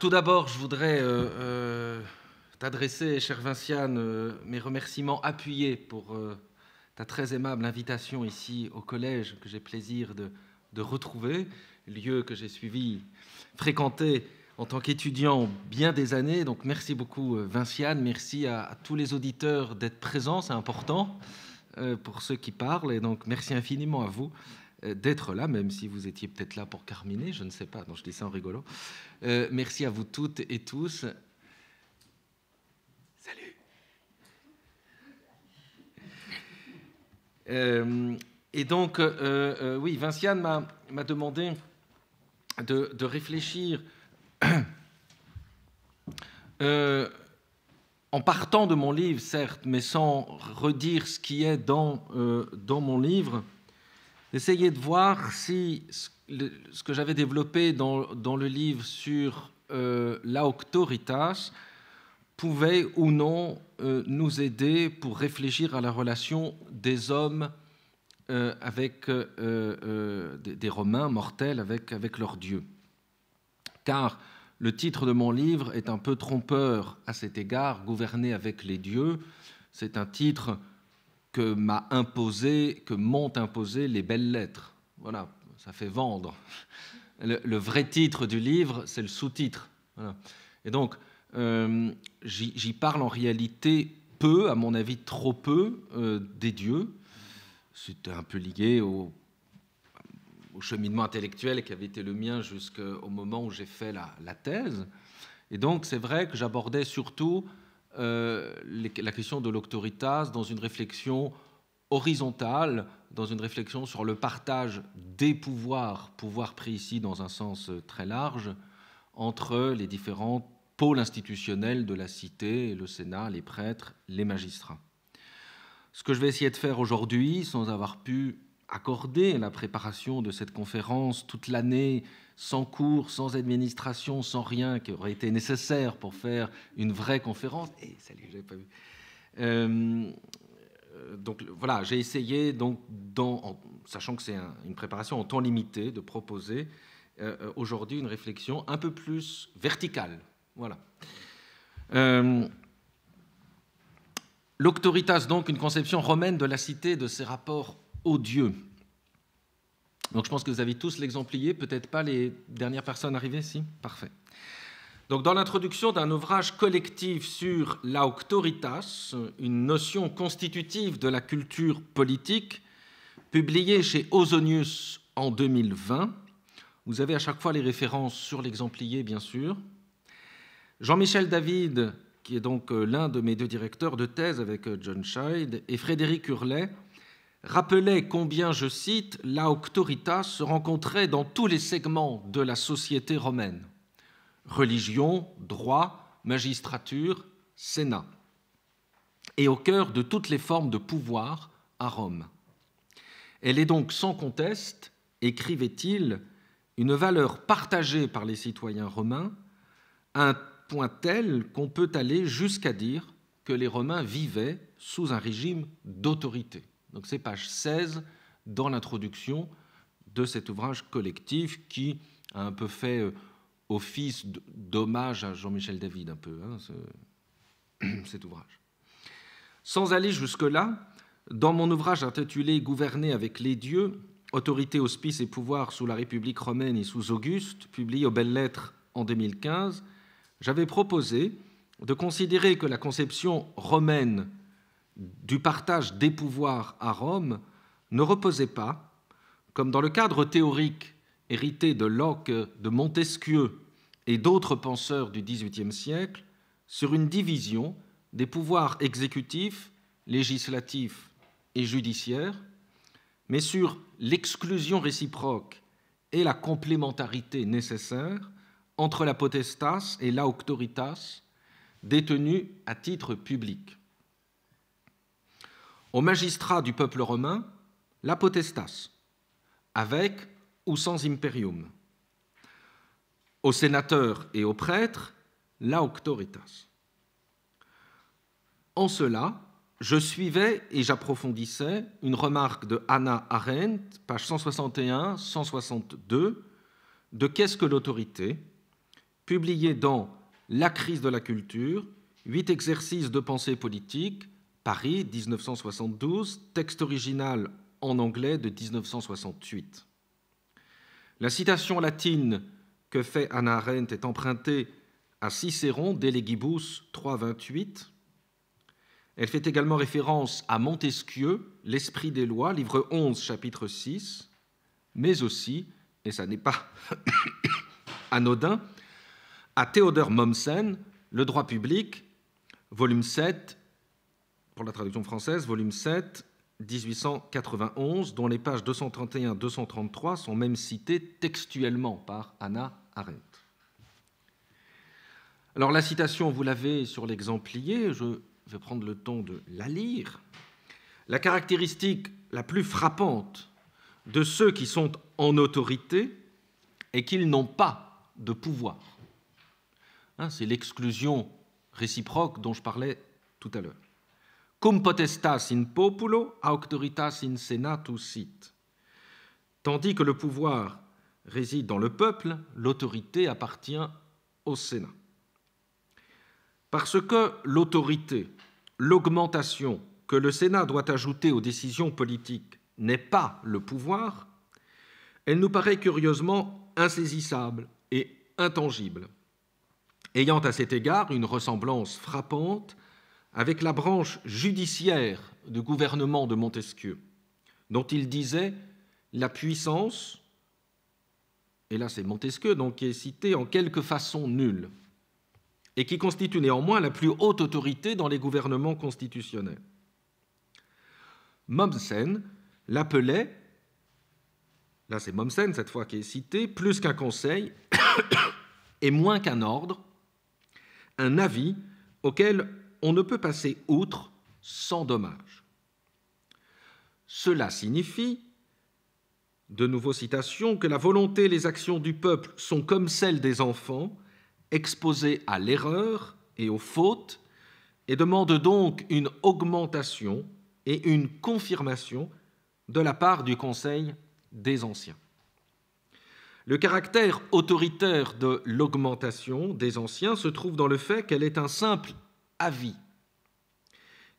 tout d'abord, je voudrais euh, euh, t'adresser, cher Vinciane, euh, mes remerciements appuyés pour ta très aimable invitation ici au collège que j'ai plaisir de, retrouver, lieu que j'ai suivi, fréquenté en tant qu'étudiant bien des années. Donc merci beaucoup Vinciane, merci à, à tous les auditeurs d'être présents, c'est important pour ceux qui parlent, et donc merci infiniment à vous euh, d'être là, même si vous étiez peut-être là pour Carminer, je ne sais pas, donc je dis ça en rigolo. Euh, merci à vous toutes et tous. Salut. Euh, et donc, oui, Vinciane m'a demandé de, réfléchir en partant de mon livre, certes, mais sans redire ce qui est dans mon livre. Essayer de voir si ce que j'avais développé dans, le livre sur euh, l'auctoritas pouvait ou non euh, nous aider pour réfléchir à la relation des hommes euh, avec des, Romains mortels avec, avec dieux. Car le titre de mon livre est un peu trompeur à cet égard, Gouverner avec les dieux. C'est un titre que m'a imposé, que m'ont imposé les belles lettres. Voilà, ça fait vendre. Le, vrai titre du livre, c'est le sous-titre. Et donc, euh, j'y parle en réalité peu, à mon avis trop peu, euh, des dieux. C'était un peu lié au, cheminement intellectuel qui avait été le mien jusqu'au moment où j'ai fait la, thèse. Et donc, c'est vrai que j'abordais surtout euh, la question de l'autoritas dans une réflexion horizontale, dans une réflexion sur le partage des pouvoirs, pouvoirs pris ici dans un sens euh, très large, entre les différents pôles institutionnels de la cité, le Sénat, les prêtres, les magistrats. Ce que je vais essayer de faire aujourd'hui, sans avoir pu accorder la préparation de cette conférence toute l'année, sans cours, sans administration, sans rien qui aurait été nécessaire pour faire une vraie conférence. Et hey, salut, pas vu. Euh, donc voilà, j'ai essayé, donc, dans, sachant que c'est une préparation en temps limité, de proposer euh, euh, aujourd'hui une réflexion un peu plus verticale. Voilà. Euh, donc, une conception romaine de la cité, de ses rapports odieux. Donc je pense que vous avez tous l'exemplier, peut-être pas les dernières personnes arrivées, si Parfait. Donc dans l'introduction d'un ouvrage collectif sur l'auctoritas, une notion constitutive de la culture politique, publié chez Ozonius en 2020, vous avez à chaque fois les références sur l'exemplier, bien sûr. Jean-Michel David, qui est donc euh, l'un de mes deux directeurs de thèse avec euh, John Scheid, et Frédéric Hurlet, rappelait combien, je cite, la auctorita se rencontrait dans tous les segments de la société romaine religion, droit, magistrature, sénat, et au cœur de toutes les formes de pouvoir à Rome. Elle est donc sans conteste, écrivait-il, une valeur partagée par les citoyens romains, un point tel qu'on peut aller jusqu'à dire que les Romains vivaient sous un régime d'autorité. Donc c'est page 16 dans l'introduction de cet ouvrage collectif qui a un peu fait euh, office d'hommage à Jean-Michel David, un peu, hein, cet ouvrage. Sans aller jusque-là, dans mon ouvrage intitulé Gouverner avec les dieux, autorité, hospice et pouvoir sous la République romaine et sous Auguste, publié aux Belles Lettres en 2015, j'avais proposé de considérer que la conception romaine du partage des pouvoirs à Rome ne reposait pas, comme dans le cadre théorique hérité de Locke, de Montesquieu et d'autres penseurs du XVIIIe siècle, sur une division des pouvoirs exécutifs, législatifs et judiciaires, mais sur l'exclusion réciproque et la complémentarité nécessaire entre la potestas et l'auctoritas détenues à titre public aux magistrats du peuple romain la potestas, avec ou sans imperium, aux sénateurs et aux prêtres la En cela, je suivais et j'approfondissais une remarque de Anna Arendt, page 161-162, de Qu'est-ce que l'autorité publiée dans La crise de la culture, huit exercices de pensée politique, Paris, 1972, texte original en anglais de 1968. La citation latine que fait Anna Arendt est empruntée à Cicéron, Delegibus 328. Elle fait également référence à Montesquieu, L'Esprit des lois, livre 11, chapitre 6, mais aussi, et ça n'est pas anodin, à Théodore Mommsen, Le droit public, volume 7, pour la traduction française, volume 7, 1891, dont les pages 231-233 sont même citées textuellement par Anna Arendt. Alors la citation, vous l'avez sur l'exemplier, je vais prendre le temps de la lire. La caractéristique la plus frappante de ceux qui sont en autorité est qu'ils n'ont pas de pouvoir. Hein, c'est l'exclusion réciproque dont je parlais tout à l'heure cum potestas in populo, auctoritas in senatus sit. Tandis que le pouvoir réside dans le peuple, l'autorité appartient au Sénat. Parce que l'autorité, l'augmentation que le Sénat doit ajouter aux décisions politiques n'est pas le pouvoir, elle nous paraît curieusement insaisissable et intangible, ayant à cet égard une ressemblance frappante avec la branche judiciaire de gouvernement de Montesquieu, dont il disait la puissance, et là c'est Montesquieu donc qui est cité en quelque façon nulle, et qui constitue néanmoins la plus haute autorité dans les gouvernements constitutionnels. Momsen l'appelait, là c'est Momsen cette fois qui est cité, plus qu'un conseil et moins qu'un ordre, un avis auquel on ne peut passer outre sans dommage. Cela signifie, de nouveau citation, que la volonté et les actions du peuple sont comme celles des enfants, exposées à l'erreur et aux fautes, et demandent donc une augmentation et une confirmation de la part du Conseil des anciens. Le caractère autoritaire de l'augmentation des anciens se trouve dans le fait qu'elle est un simple vie,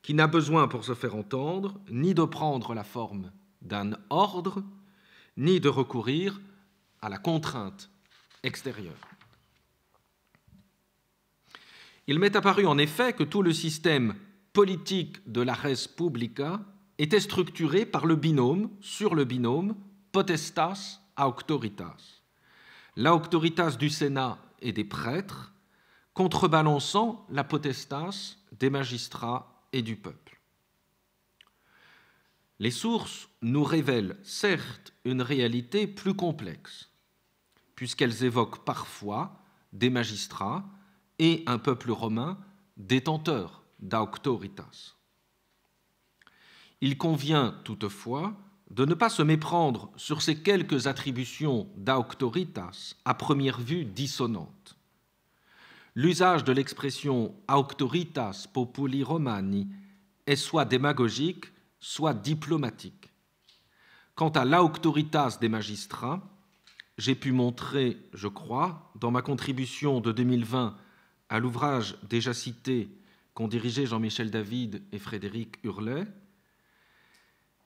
qui n'a besoin pour se faire entendre ni de prendre la forme d'un ordre, ni de recourir à la contrainte extérieure. Il m'est apparu en effet que tout le système politique de la res publica était structuré par le binôme, sur le binôme, potestas auctoritas. L'auctoritas du Sénat et des prêtres contrebalançant la potestas des magistrats et du peuple. Les sources nous révèlent certes une réalité plus complexe, puisqu'elles évoquent parfois des magistrats et un peuple romain détenteur d'auctoritas. Il convient toutefois de ne pas se méprendre sur ces quelques attributions d'auctoritas à première vue dissonantes l'usage de l'expression auctoritas populi romani est soit démagogique, soit diplomatique. Quant à l'auctoritas des magistrats, j'ai pu montrer, je crois, dans ma contribution de 2020 à l'ouvrage déjà cité qu'ont dirigé Jean-Michel David et Frédéric Hurlet,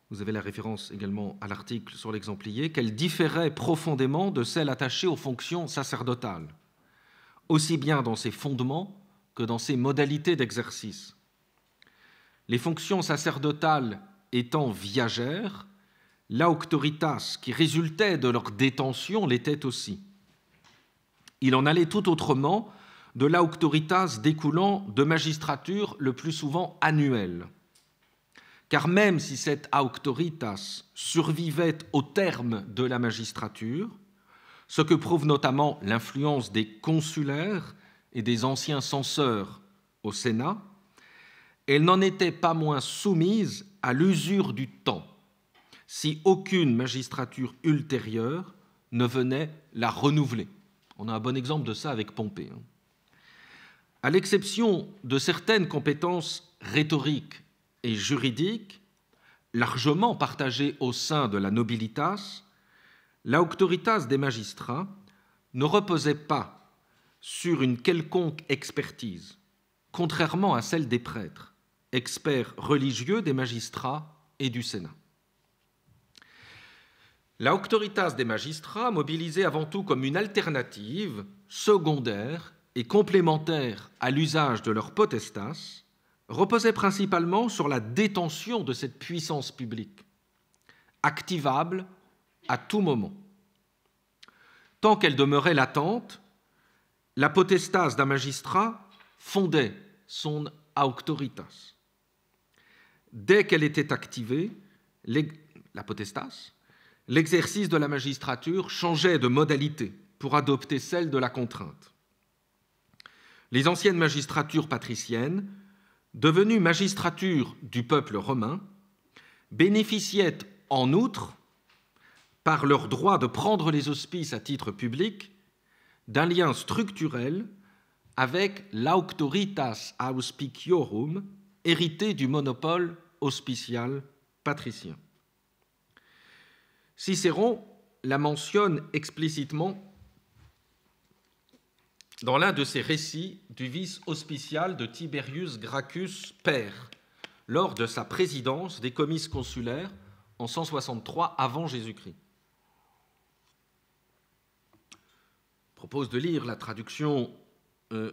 vous avez la référence également à l'article sur l'exemplier, qu'elle différait profondément de celle attachée aux fonctions sacerdotales aussi bien dans ses fondements que dans ses modalités d'exercice. Les fonctions sacerdotales étant viagères, l'auctoritas qui résultait de leur détention l'était aussi. Il en allait tout autrement de l'auctoritas découlant de magistratures le plus souvent annuelles. Car même si cette auctoritas survivait au terme de la magistrature, ce que prouve notamment l'influence des consulaires et des anciens censeurs au Sénat, elle n'en était pas moins soumise à l'usure du temps, si aucune magistrature ultérieure ne venait la renouveler. On a un bon exemple de ça avec Pompée. Hein. À l'exception de certaines compétences rhétoriques et juridiques, largement partagées au sein de la nobilitas, l'auctoritas des magistrats ne reposait pas sur une quelconque expertise, contrairement à celle des prêtres, experts religieux des magistrats et du Sénat. L'auctoritas des magistrats, mobilisée avant tout comme une alternative secondaire et complémentaire à l'usage de leur potestas, reposait principalement sur la détention de cette puissance publique, activable à tout moment. Tant qu'elle demeurait latente, la potestas d'un magistrat fondait son auctoritas. Dès qu'elle était activée, la potestas, l'exercice de la magistrature changeait de modalité pour adopter celle de la contrainte. Les anciennes magistratures patriciennes, devenues magistratures du peuple romain, bénéficiaient en outre par leur droit de prendre les hospices à titre public, d'un lien structurel avec l'auctoritas auspiciorum, hérité du monopole hospital patricien. Cicéron la mentionne explicitement dans l'un de ses récits du vice hospital de Tiberius Gracchus père, lors de sa présidence des comices consulaires en 163 avant Jésus-Christ. propose de lire la traduction euh,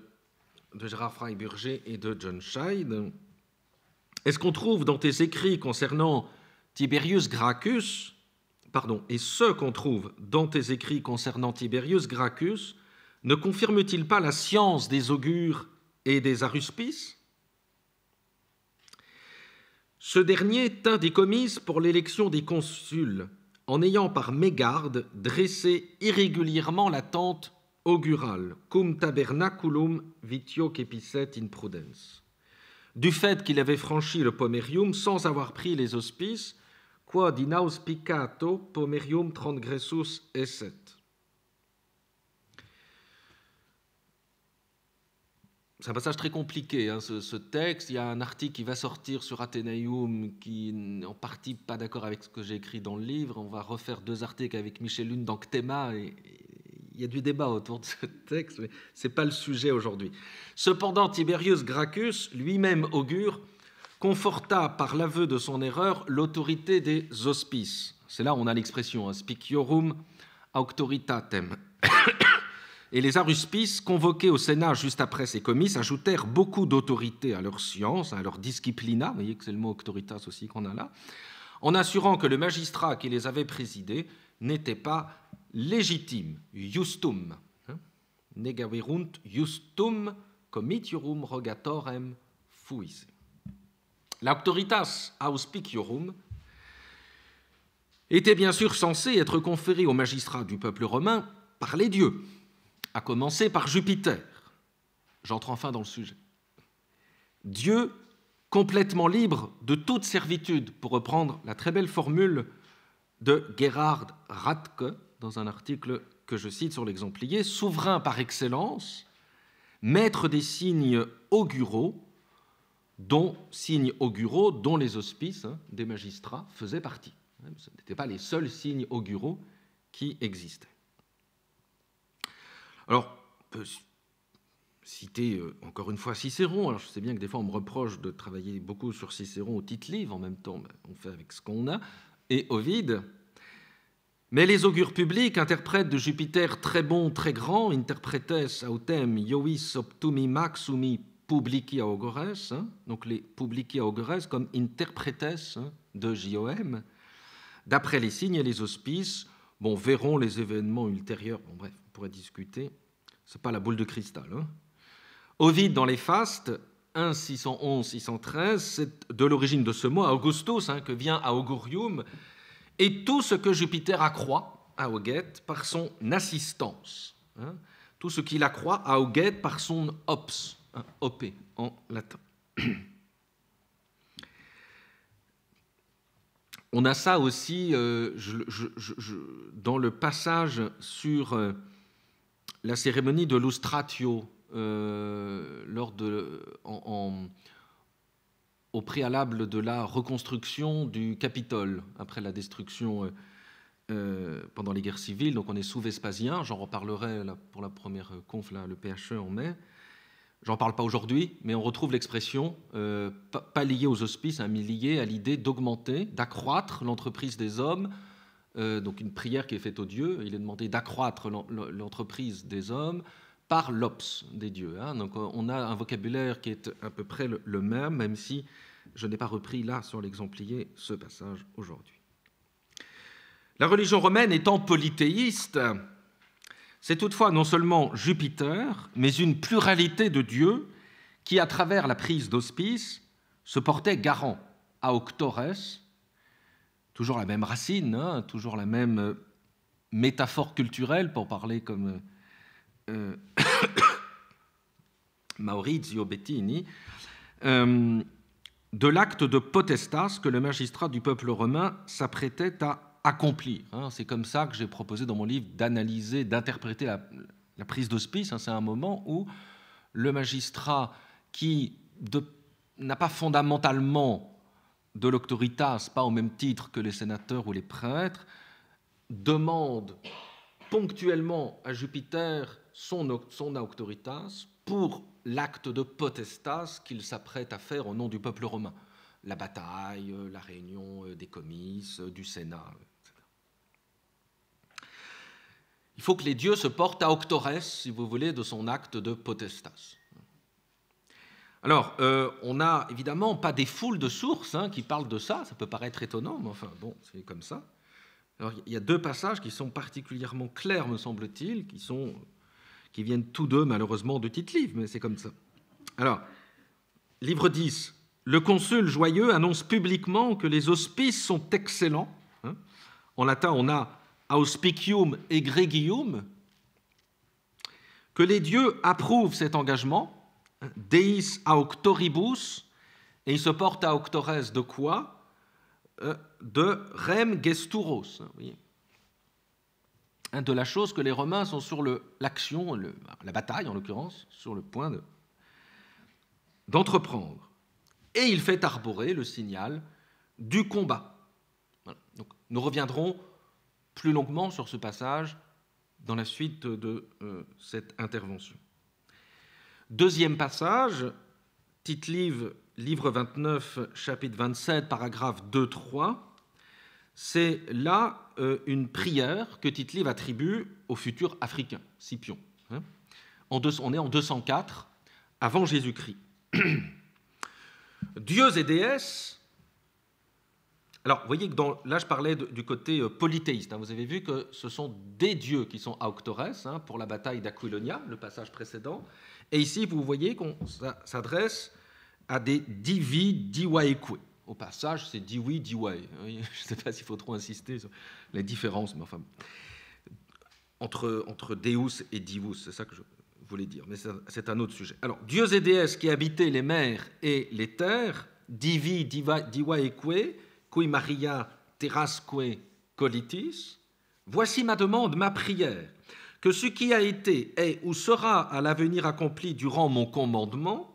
de Gérard Freiburger et de John Scheid. Est-ce qu'on trouve dans tes écrits concernant Tiberius Gracchus, pardon, et ce qu'on trouve dans tes écrits concernant Tiberius Gracchus, ne confirme-t-il pas la science des augures et des aruspices Ce dernier tint des commises pour l'élection des consuls, en ayant par mégarde dressé irrégulièrement la tente Augural cum tabernaculum vitio epicet in prudens. Du fait qu'il avait franchi le pomerium sans avoir pris les hospices, quod in pomerium transgressus et C'est un passage très compliqué, hein, ce, texte. Il y a un article qui va sortir sur Athénaeum qui n'est en partie pas d'accord avec ce que j'ai écrit dans le livre. On va refaire deux articles avec Michel Lune dans Cthema et, il y a du débat autour de ce texte, mais ce n'est pas le sujet aujourd'hui. Cependant, Tiberius Gracchus lui-même augure conforta par l'aveu de son erreur l'autorité des auspices. C'est là où on a l'expression hein, spiciorum auctoritatem. Et les aruspices, convoqués au Sénat juste après ces commis, ajoutèrent beaucoup d'autorité à leur science, à leur disciplina, vous voyez que c'est le mot auctoritas aussi qu'on a là, en assurant que le magistrat qui les avait présidés n'était pas légitime, justum, hein, negaverunt justum comitiorum rogatorem fuisse. L'autoritas auspiciorum était bien sûr censée être conférée aux magistrats du peuple romain par les dieux, à commencer par Jupiter. J'entre enfin dans le sujet. Dieu complètement libre de toute servitude, pour reprendre la très belle formule de Gerhard Radke, dans un article que je cite sur l'exemplier, souverain par excellence, maître des signes auguraux, dont signes dont les hospices hein, des magistrats faisaient partie. Hein, ce n'étaient pas les seuls signes auguraux qui existaient. Alors, on peut citer euh, encore une fois Cicéron. Alors, je sais bien que des fois on me reproche de travailler beaucoup sur Cicéron au titre livre en même temps, on fait avec ce qu'on a. Et Ovide, mais les augures publics, interprètent de Jupiter très bon, très grand, interprètes autem iois optumi maxumi publici augores, hein, donc les publici augores comme interprètes hein, de JOM, d'après les signes et les auspices, bon, verrons les événements ultérieurs, bon, bref, on pourrait discuter, c'est pas la boule de cristal. Ovid hein. Ovide dans les fastes, 1 611-613, c'est de l'origine de ce mot, Augustus, que vient à Augurium, et tout ce que Jupiter accroît à Auguette par son assistance. Hein. tout ce qu'il accroît à Auguette par son ops, hein, en latin. On a ça aussi euh, dans le passage sur euh, la cérémonie de l'Ustratio euh, lors de, en au préalable de la reconstruction du Capitole après la destruction euh, euh, pendant les guerres civiles. Donc on est sous Vespasien, j'en reparlerai pour la première euh, conf, le PHE en mai. J'en parle pas aujourd'hui, mais on retrouve l'expression, pas liée aux hospices, hein, mais liée à l'idée d'augmenter, d'accroître l'entreprise des hommes. donc une prière qui est faite au Dieu, il est demandé d'accroître l'entreprise des hommes, par l'ops des dieux. Hein. Donc euh, on a un vocabulaire qui est à peu près le, même, même si je n'ai pas repris là sur l'exemplier ce passage aujourd'hui. La religion romaine étant polythéiste, c'est toutefois non seulement Jupiter, mais une pluralité de dieux qui, à travers la prise d'hospice, se portait garant à Octores, toujours la même racine, hein, toujours la même euh, métaphore culturelle, pour parler comme euh, euh, Maurizio Bettini, euh, de l'acte de potestas que le magistrat du peuple romain s'apprêtait à accomplir. Hein. c'est comme ça que j'ai proposé dans mon livre d'analyser, d'interpréter la, prise d'hospice. Hein. c'est un moment où le magistrat qui n'a pas fondamentalement de l'autoritas, pas au même titre que les sénateurs ou les prêtres, demande ponctuellement à Jupiter son, son auctoritas pour l'acte de potestas qu'il s'apprête à faire au nom du peuple romain. La bataille, euh, la réunion euh, des comices, euh, du Sénat, etc. Il faut que les dieux se portent à auctores, si vous voulez, de son acte de potestas. Alors, on n'a évidemment pas des foules de sources hein, qui parlent de ça, ça peut paraître étonnant, mais enfin bon, c'est comme ça. Alors, il y a deux passages qui sont particulièrement clairs, me semble-t-il, qui sont qui viennent tous deux malheureusement de titre livre, mais c'est comme ça. Alors, livre 10, le consul joyeux annonce publiquement que les auspices sont excellents. Hein. en latin, on a auspicium et gregium, que les dieux approuvent cet engagement, hein, Deis auctoribus, et il se porte à auctores de quoi euh, De rem gesturos. Hein, vous voyez Hein, de la chose que les Romains sont sur l'action, la bataille en l'occurrence, sur le point d'entreprendre. et il fait arborer le signal du combat. nous reviendrons plus longuement sur ce passage dans la suite de euh, cette intervention. Deuxième passage, titre livre, livre 29, chapitre 27, paragraphe 2-3. C'est là euh, une prière que tite attribue au futur africain, Scipion. Hein. on est en 204 avant Jésus-Christ. Dieux et déesses. Alors, vous voyez que dans, là, je parlais du côté euh, polythéiste. Hein. vous avez vu que ce sont des dieux qui sont à hein, pour la bataille d'Aquilonia, le passage précédent. Et ici, vous voyez qu'on s'adresse à des divi diwaekwe au passage, c'est diwi, oui, Je ne sais pas s'il faut trop insister sur les différences, mais enfin, entre, entre Deus et Divus, c'est ça que je voulais dire, mais c'est un autre sujet. Alors, dieux et déesses qui habitaient les mers et les terres, divi que, qui maria terrasque colitis, voici ma demande, ma prière, que ce qui a été est ou sera à l'avenir accompli durant mon commandement,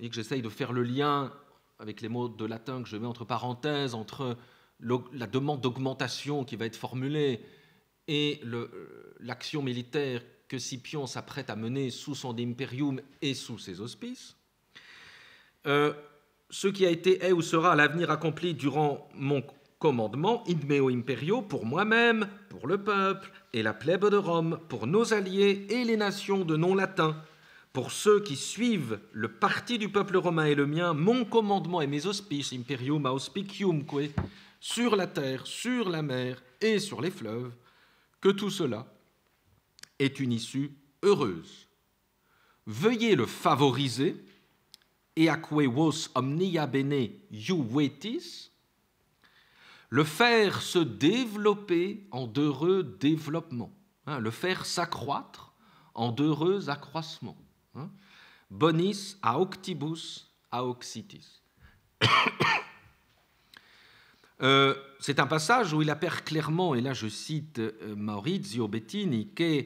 et que j'essaye de faire le lien avec les mots de latin que je mets entre parenthèses, entre la demande d'augmentation qui va être formulée et euh, l'action militaire que Scipion s'apprête à mener sous son imperium et sous ses auspices. Euh, ce qui a été est ou sera à l'avenir accompli durant mon commandement, in meo imperio, pour moi-même, pour le peuple et la plèbe de Rome, pour nos alliés et les nations de non-latins, pour ceux qui suivent le parti du peuple romain et le mien, mon commandement et mes auspices, imperium auspiciumque, sur la terre, sur la mer et sur les fleuves, que tout cela est une issue heureuse. Veuillez le favoriser, et aquae vos omnia bene juvetis, le faire se développer en d'heureux développement, hein, le faire s'accroître en d'heureux accroissements. Hein? Bonis auctibus auxitis. Euh, c'est un passage où il apparaît clairement, et là je cite euh, Maurizio Bettini, que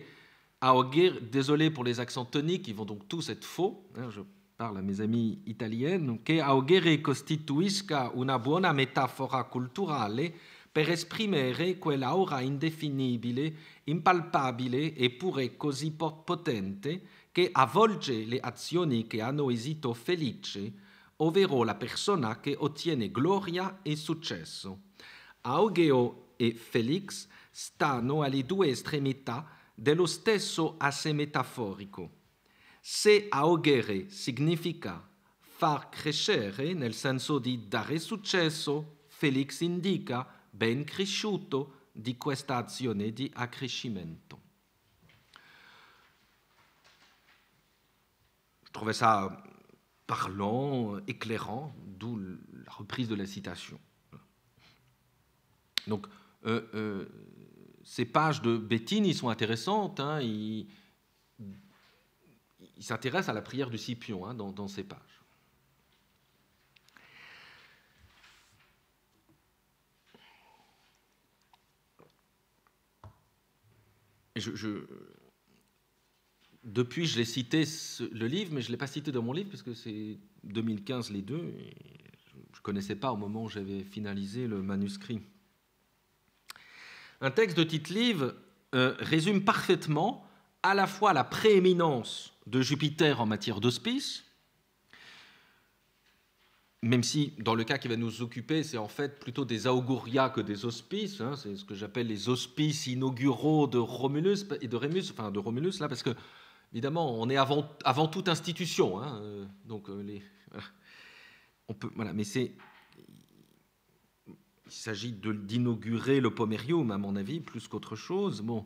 auger, désolé pour les accents toniques, ils vont donc tous être faux, hein, je parle à mes amis italiennes, que augere costituisca una buona metafora culturale per esprimere aura indefinibile, impalpabile pure così potente che avvolge le azioni che hanno esito felice, ovvero la persona che ottiene gloria e successo. Augeo e Felix stanno alle due estremità dello stesso asse metaforico. Se augere significa far crescere nel senso di dare successo, Felix indica ben cresciuto di questa azione di accrescimento. Je trouvais ça euh, parlant, euh, éclairant, d'où la reprise de la citation. Donc, euh, ces pages de Bettine, sont intéressantes. Hein, il, s'intéresse à la prière du Scipion hein, dans, ces pages. je, depuis, je l'ai cité le livre, mais je ne l'ai pas cité dans mon livre, puisque c'est 2015 les deux. je ne connaissais pas au moment où j'avais finalisé le manuscrit. Un texte de tite livre euh, résume parfaitement à la fois la prééminence de Jupiter en matière d'hospice, même si dans le cas qui va nous occuper, c'est en fait plutôt des augurias que des hospices, hein, c'est ce que j'appelle les hospices inauguraux de Romulus et de Rémus, enfin de Romulus là, parce que Évidemment, on est avant, avant toute institution, hein, euh, donc euh, euh, on peut, voilà, mais c'est, il s'agit d'inaugurer le pomerium, à mon avis, plus qu'autre chose. Bon.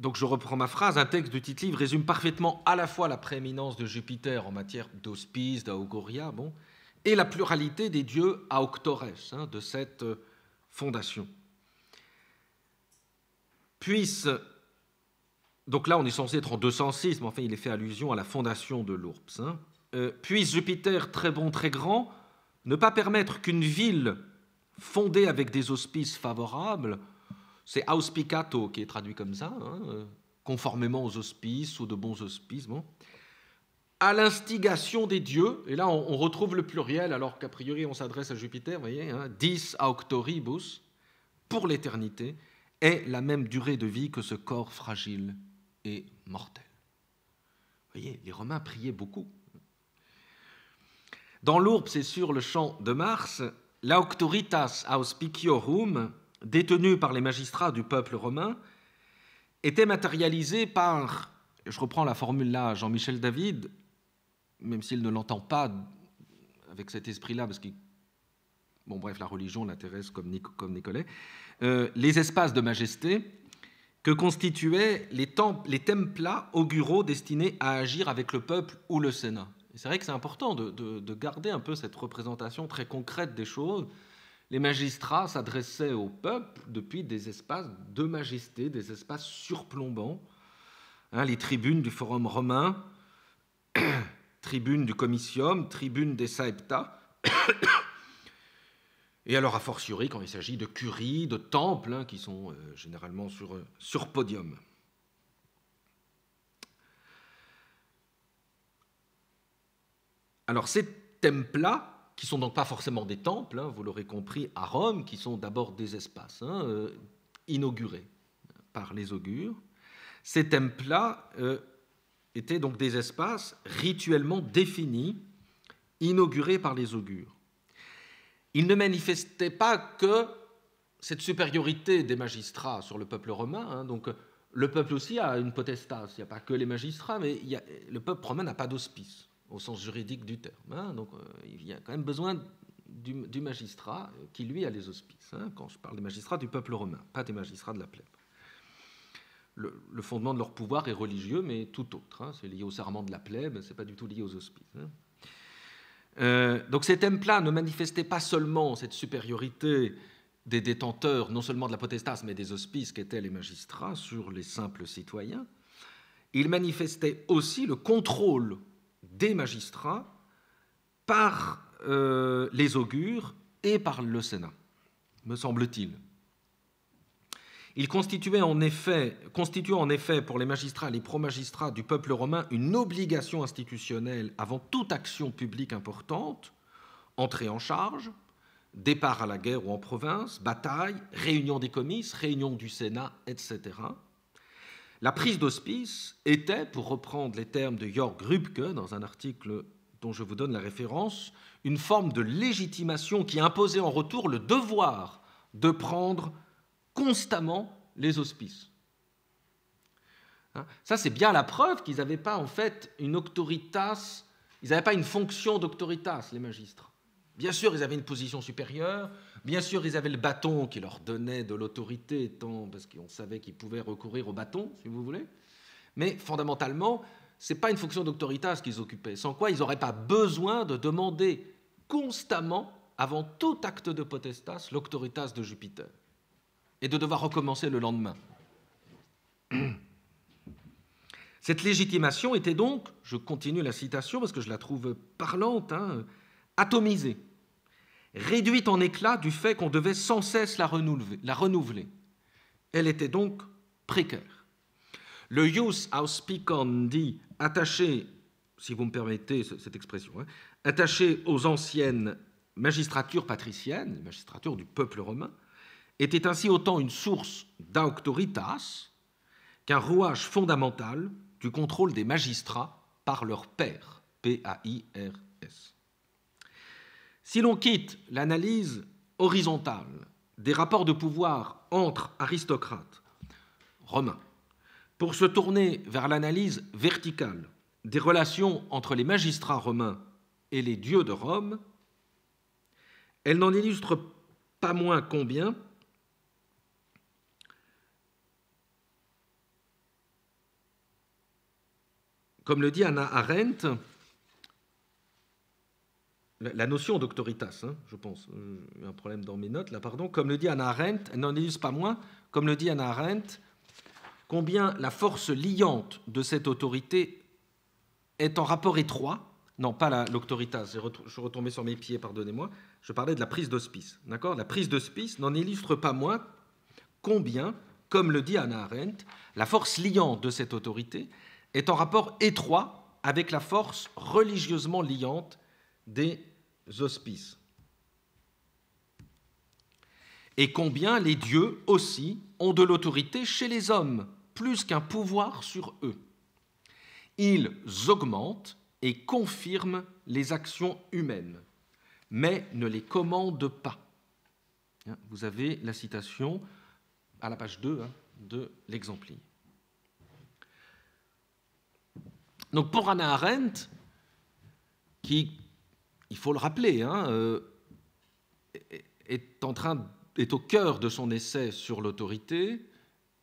donc je reprends ma phrase, un texte de titre-livre résume parfaitement à la fois la prééminence de Jupiter en matière d'hospice, d'augoria, bon, et la pluralité des dieux auctores hein, de cette fondation. Puisse donc là, on est censé être en 206, mais enfin, il est fait allusion à la fondation de l'Ourps. Hein. Euh, puisse Jupiter, très bon, très grand, ne pas permettre qu'une ville fondée avec des auspices favorables, c'est auspicato qui est traduit comme ça, hein, euh, conformément aux auspices ou de bons auspices, à l'instigation des dieux, et là on, retrouve le pluriel alors qu'a priori on s'adresse à Jupiter, voyez, hein, dis auctoribus, pour l'éternité, est la même durée de vie que ce corps fragile et mortel. Vous voyez, les Romains priaient beaucoup. Dans l'Ourbe, c'est sur le champ de Mars, l'auctoritas auspiciorum, détenu par les magistrats du peuple romain, était matérialisé par, je reprends la formule là, Jean-Michel David, même s'il ne l'entend pas avec cet esprit-là, parce que, bon bref, la religion l'intéresse comme, Nicolet, euh, les espaces de majesté que constituaient les, templats les auguraux destinés à agir avec le peuple ou le Sénat. C'est vrai que c'est important de, garder un peu cette représentation très concrète des choses. Les magistrats s'adressaient au peuple depuis des espaces de majesté, des espaces surplombants. Hein, les tribunes du Forum romain, tribunes du Comitium, tribunes des Saepta, et alors, a fortiori, quand il s'agit de curies, de temples, hein, qui sont euh, généralement sur, euh, sur podium. Alors, ces temples-là, qui sont donc pas forcément des temples, hein, vous l'aurez compris, à Rome, qui sont d'abord des espaces hein, euh, inaugurés par les augures, ces temples étaient donc des espaces rituellement définis, inaugurés par les augures il ne manifestait pas que cette supériorité des magistrats sur le peuple romain. Hein. donc le peuple aussi a une potestas. Il n'y a pas que les magistrats, mais le peuple romain n'a pas d'hospice au sens juridique du terme. Hein. donc euh, il y a quand même besoin du, magistrat euh, qui lui a les hospices. Hein, quand je parle des magistrats du peuple romain, pas des magistrats de la plèbe. Le, fondement de leur pouvoir est religieux, mais tout autre. c'est lié au serment de la plèbe, c'est pas du tout lié aux hospices. Euh, donc ces thèmes ne manifestaient pas seulement cette supériorité des détenteurs, non seulement de la potestas, mais des hospices qu'étaient les magistrats sur les simples citoyens, ils manifestaient aussi le contrôle des magistrats par euh, les augures et par le Sénat, me semble-t-il. Il constituait en effet, en effet pour les magistrats, les pro-magistrats du peuple romain une obligation institutionnelle avant toute action publique importante, entrée en charge, départ à la guerre ou en province, bataille, réunion des comices, réunion du Sénat, etc. La prise d'hospice était, pour reprendre les termes de Jörg Rübke dans un article dont je vous donne la référence, une forme de légitimation qui imposait en retour le devoir de prendre constamment les hospices. Hein, ça, c'est bien la preuve qu'ils n'avaient pas en fait une autoritas ils n'avaient pas une fonction d'autoritas les magistrats. Bien sûr, ils avaient une position supérieure, bien sûr, ils avaient le bâton qui leur donnait de l'autorité, tant parce qu'on savait qu'ils pouvaient recourir au bâton, si vous voulez, mais fondamentalement, ce n'est pas une fonction d'autoritas qu'ils occupaient, sans quoi ils n'auraient pas besoin de demander constamment, avant tout acte de potestas, l'autoritas de Jupiter et de devoir recommencer le lendemain. Cette légitimation était donc, je continue la citation parce que je la trouve parlante, hein, atomisée, réduite en éclats du fait qu'on devait sans cesse la renouveler, Elle était donc précaire. Le jus dit attaché, si vous me permettez cette expression, hein, attaché aux anciennes magistratures patriciennes, magistratures du peuple romain, était ainsi autant une source d'auctoritas qu'un rouage fondamental du contrôle des magistrats par leur père, P-A-I-R-S. Si l'on quitte l'analyse horizontale des rapports de pouvoir entre aristocrates romains pour se tourner vers l'analyse verticale des relations entre les magistrats romains et les dieux de Rome, elle n'en illustre pas moins combien comme le dit Anna Arendt, la notion d'octoritas, hein, je pense, euh, un problème dans mes notes, là, pardon, comme le dit Anna Arendt, elle n'en illustre pas moins, comme le dit Anna Arendt, combien la force liante de cette autorité est en rapport étroit, non pas l'octoritas, je suis retombé sur mes pieds, pardonnez-moi, je parlais de la prise d'hospice, d'accord La prise d'hospice n'en illustre pas moins combien, comme le dit Anna Arendt, la force liante de cette autorité est en rapport étroit avec la force religieusement liante des hospices. Et combien les dieux aussi ont de l'autorité chez les hommes, plus qu'un pouvoir sur eux. Ils augmentent et confirment les actions humaines, mais ne les commandent pas. Hein, vous avez la citation à la page 2 hein, de l'exemplier. Donc pour Anna Arendt, qui, il faut le rappeler, hein, euh, est, en train, est au cœur de son essai sur l'autorité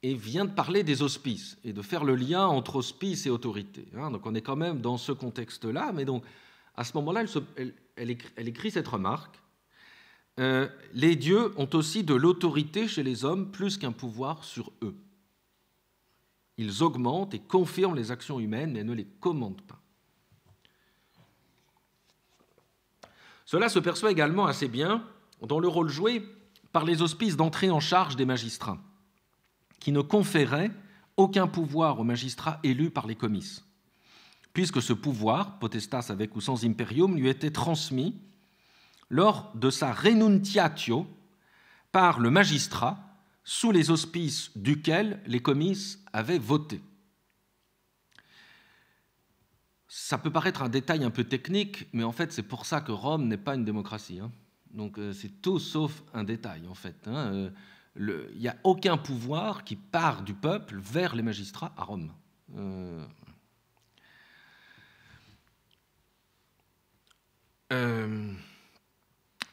et vient de parler des hospices et de faire le lien entre hospice et autorité. Hein. donc on est quand même dans ce contexte-là, mais donc à ce moment-là, elle, écrit, cette remarque. Euh, les dieux ont aussi de l'autorité chez les hommes plus qu'un pouvoir sur eux. Ils augmentent et confirment les actions humaines, mais ne les commandent pas. Cela se perçoit également assez bien dans le rôle joué par les hospices d'entrée en charge des magistrats, qui ne conféraient aucun pouvoir aux magistrats élus par les comices, puisque ce pouvoir, potestas avec ou sans imperium, lui était transmis lors de sa renuntiatio par le magistrat sous les auspices duquel les comices avaient voté. Ça peut paraître un détail un peu technique, mais en fait c'est pour ça que Rome n'est pas une démocratie. Hein. Donc euh, c'est tout sauf un détail en fait. Hein. Euh, il n'y a aucun pouvoir qui part du peuple vers les magistrats à Rome. Euh... euh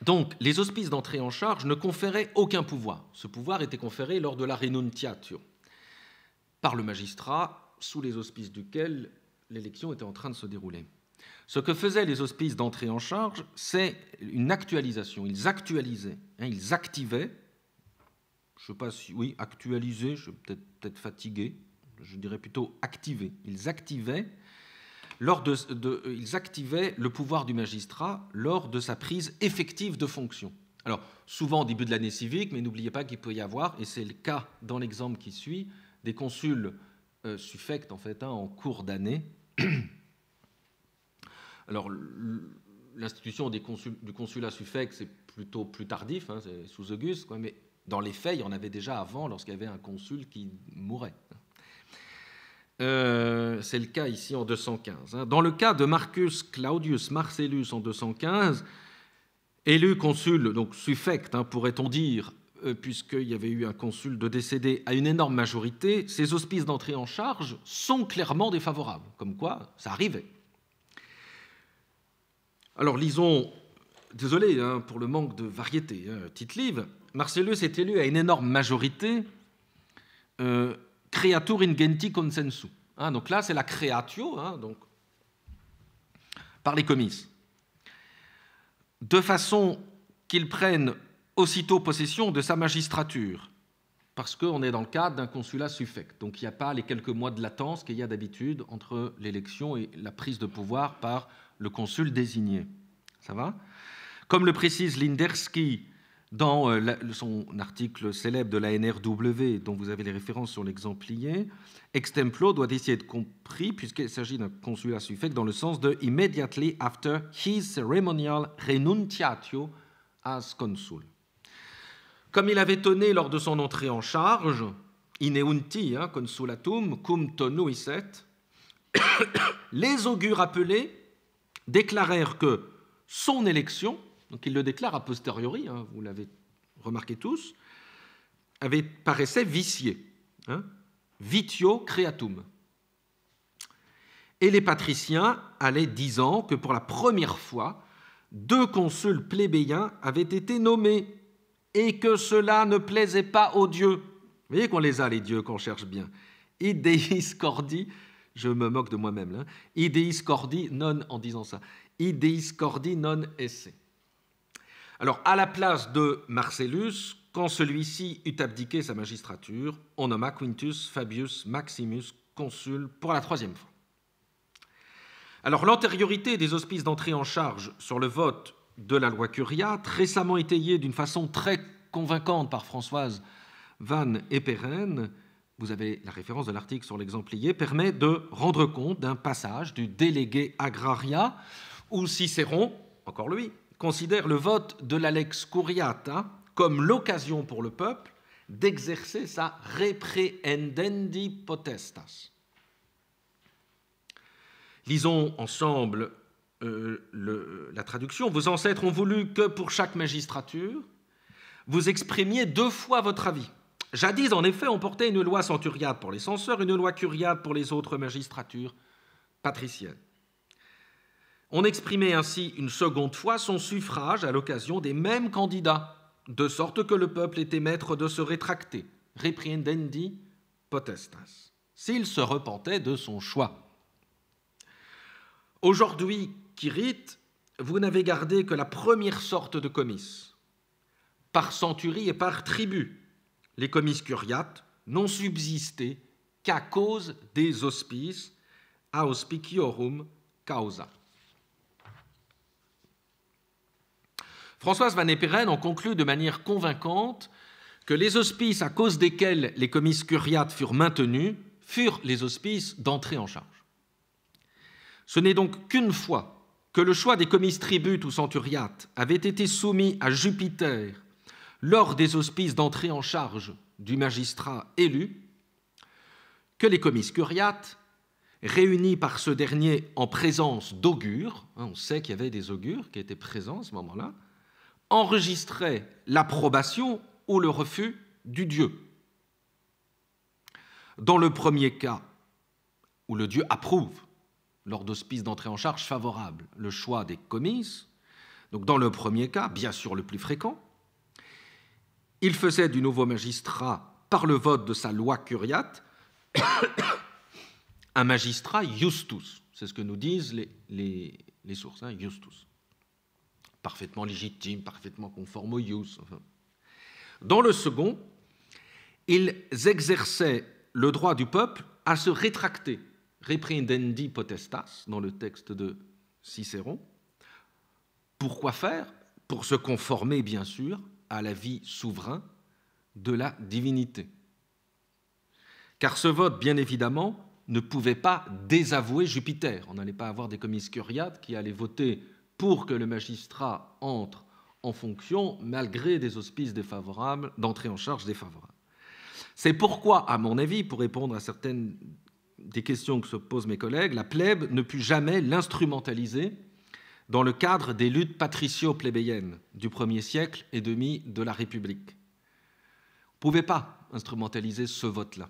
donc, les hospices d'entrée en charge ne conféraient aucun pouvoir. Ce pouvoir était conféré lors de la renuntiatio, par le magistrat, sous les auspices duquel l'élection était en train de se dérouler. Ce que faisaient les hospices d'entrée en charge, c'est une actualisation. Ils actualisaient, hein, ils activaient, je ne sais pas si, oui, actualiser, je vais peut-être être fatigué, je dirais plutôt activer. Ils activaient lors de, ils activaient le pouvoir du magistrat lors de sa prise effective de fonction. Alors, souvent au début de l'année civique, mais n'oubliez pas qu'il peut y avoir, et c'est le cas dans l'exemple qui suit, des consuls euh, en fait hein, en cours d'année. Alors, l'institution du consulat suffect, c'est plutôt plus tardif, hein, c'est sous Auguste, mais dans les faits, il y en avait déjà avant lorsqu'il y avait un consul qui mourait. Euh, c'est le cas ici en 215. Hein. Dans le cas de Marcus Claudius Marcellus en 215, élu consul, donc suffect, hein, pourrait-on dire, euh, puisqu'il y avait eu un consul de décédé à une énorme majorité, ses hospices d'entrée en charge sont clairement défavorables, comme quoi ça arrivait. Alors lisons, désolé hein, pour le manque de variété, titre livre, Marcellus est élu à une énorme majorité. Euh, creatur ingenti consensu. Hein, donc là, c'est la creatio, hein, donc, par les commises. De façon qu'ils prennent aussitôt possession de sa magistrature, parce qu'on est dans le cadre d'un consulat suffect. Donc il n'y a pas les quelques mois de latence qu'il y a d'habitude entre l'élection et la prise de pouvoir par le consul désigné. Ça va Comme le précise Lindersky dans euh, son article célèbre de la NRW, dont vous avez les références sur l'exemplier, extemplo doit essayer être compris puisqu'il s'agit d'un consulat suffect dans le sens de immediately after his ceremonial renunciatio as consul. Comme il avait tonné lors de son entrée en charge, ineunti hein, consulatum cum tonuisset », les augures appelés déclarèrent que son élection, donc il le déclare a posteriori, hein, vous l'avez remarqué tous, avait, paraissait vicié, hein, vitio creatum. Et les patriciens allaient disant que pour la première fois, deux consuls plébéiens avaient été nommés et que cela ne plaisait pas aux dieux. Vous voyez qu'on les a, les dieux, qu'on cherche bien. Ideis cordi, je me moque de moi-même là, hein. ideis cordi non en disant ça, ideis cordi non esse. Alors, à la place de Marcellus, quand celui-ci eut abdiqué sa magistrature, on nomma Quintus Fabius Maximus consul pour la troisième fois. Alors, l'antériorité des hospices d'entrée en charge sur le vote de la loi Curia, récemment étayée d'une façon très convaincante par Françoise Van Eperen, vous avez la référence de l'article sur l'exemplier, permet de rendre compte d'un passage du délégué agraria où Cicéron, encore lui, considère le vote de l'Alex Curiata comme l'occasion pour le peuple d'exercer sa reprehendendi potestas. Lisons ensemble euh, la traduction. Vos ancêtres ont voulu que pour chaque magistrature, vous exprimiez deux fois votre avis. Jadis, en effet, on portait une loi centuriade pour les censeurs, une loi curiade pour les autres magistratures patriciennes on exprimait ainsi une seconde fois son suffrage à l'occasion des mêmes candidats, de sorte que le peuple était maître de se rétracter, reprendendi potestas, s'il se repentait de son choix. Aujourd'hui, Kirite, vous n'avez gardé que la première sorte de commis. par centurie et par tribu. Les comices curiates n'ont subsisté qu'à cause des hospices, auspiciorum causa. Françoise Van Eperen en conclut de manière convaincante que les hospices à cause desquels les commises curiates furent maintenus furent les hospices d'entrée en charge. Ce n'est donc qu'une fois que le choix des commis tributes ou centuriates avait été soumis à Jupiter lors des hospices d'entrée en charge du magistrat élu, que les commises curiates, réunis par ce dernier en présence d'augures, hein, on sait qu'il y avait des augures qui étaient présents à ce moment-là, enregistrait l'approbation ou le refus du Dieu. Dans le premier cas, où le Dieu approuve, lors d'hospice d'entrée en charge favorable, le choix des commises, donc dans le premier cas, bien sûr le plus fréquent, il faisait du nouveau magistrat, par le vote de sa loi curiate, un magistrat justus. C'est ce que nous disent les, les, sources, justus. Hein, parfaitement légitime, parfaitement conforme au use. Dans le second, ils exerçaient le droit du peuple à se rétracter, reprendendi potestas, dans le texte de Cicéron. Pourquoi faire Pour se conformer, bien sûr, à la vie souveraine de la divinité. Car ce vote, bien évidemment, ne pouvait pas désavouer Jupiter. On n'allait pas avoir des commissariats qui allaient voter pour que le magistrat entre en fonction malgré des auspices défavorables, d'entrée en charge défavorable. C'est pourquoi, à mon avis, pour répondre à certaines des questions que se posent mes collègues, la plèbe ne put jamais l'instrumentaliser dans le cadre des luttes patricio-plébéiennes du 1er siècle et demi de la République. Vous ne pouvait pas instrumentaliser ce vote-là.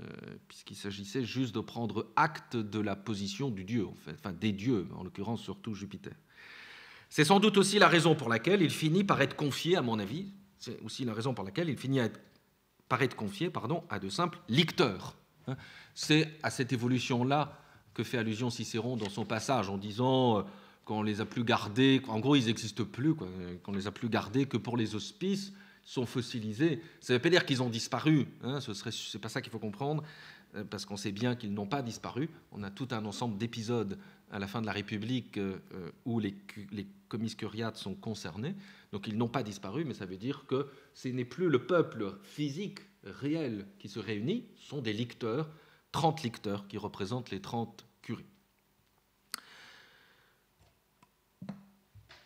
Euh, puisqu'il s'agissait juste de prendre acte de la position du dieu, enfin des dieux, en l'occurrence surtout Jupiter. C'est sans doute aussi la raison pour laquelle il finit par être confié, à mon avis, c'est aussi la raison pour laquelle il finit par être confié pardon, à de simples licteurs. Hein. C'est à cette évolution-là que fait allusion Cicéron dans son passage en disant euh, qu'on les a plus gardés, en gros ils n'existent plus, qu'on les a plus gardés que pour les hospices, sont fossilisés. Ça ne veut pas dire qu'ils ont disparu, hein, ce n'est pas ça qu'il faut comprendre, euh, parce qu'on sait bien qu'ils n'ont pas disparu. On a tout un ensemble d'épisodes à la fin de la République euh, euh, où les, les sont concernés. Donc ils n'ont pas disparu, mais ça veut dire que ce n'est plus le peuple physique, réel, qui se réunit, ce sont des licteurs, 30 licteurs qui représentent les 30 curies.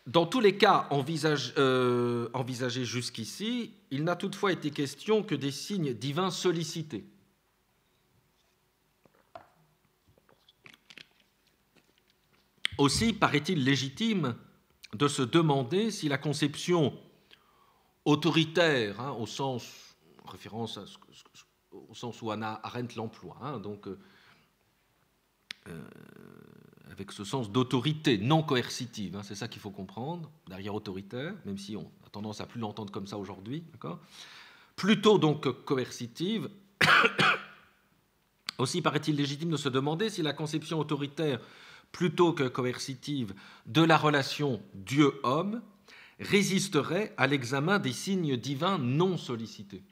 Dans tous les cas euh, envisagés jusqu'ici, il n'a toutefois été question que des signes divins sollicités. Aussi paraît-il légitime de se demander si la conception autoritaire, hein, au sens, référence au sens où Anna Arendt l'emploie, hein, donc euh, euh, avec ce sens d'autorité non coercitive. Hein, c'est ça qu'il faut comprendre, derrière autoritaire, même si on a tendance à plus l'entendre comme ça aujourd'hui, Plutôt donc coercitive. Aussi paraît-il légitime de se demander si la conception autoritaire plutôt que coercitive de la relation Dieu-homme résisterait à l'examen des signes divins non sollicités.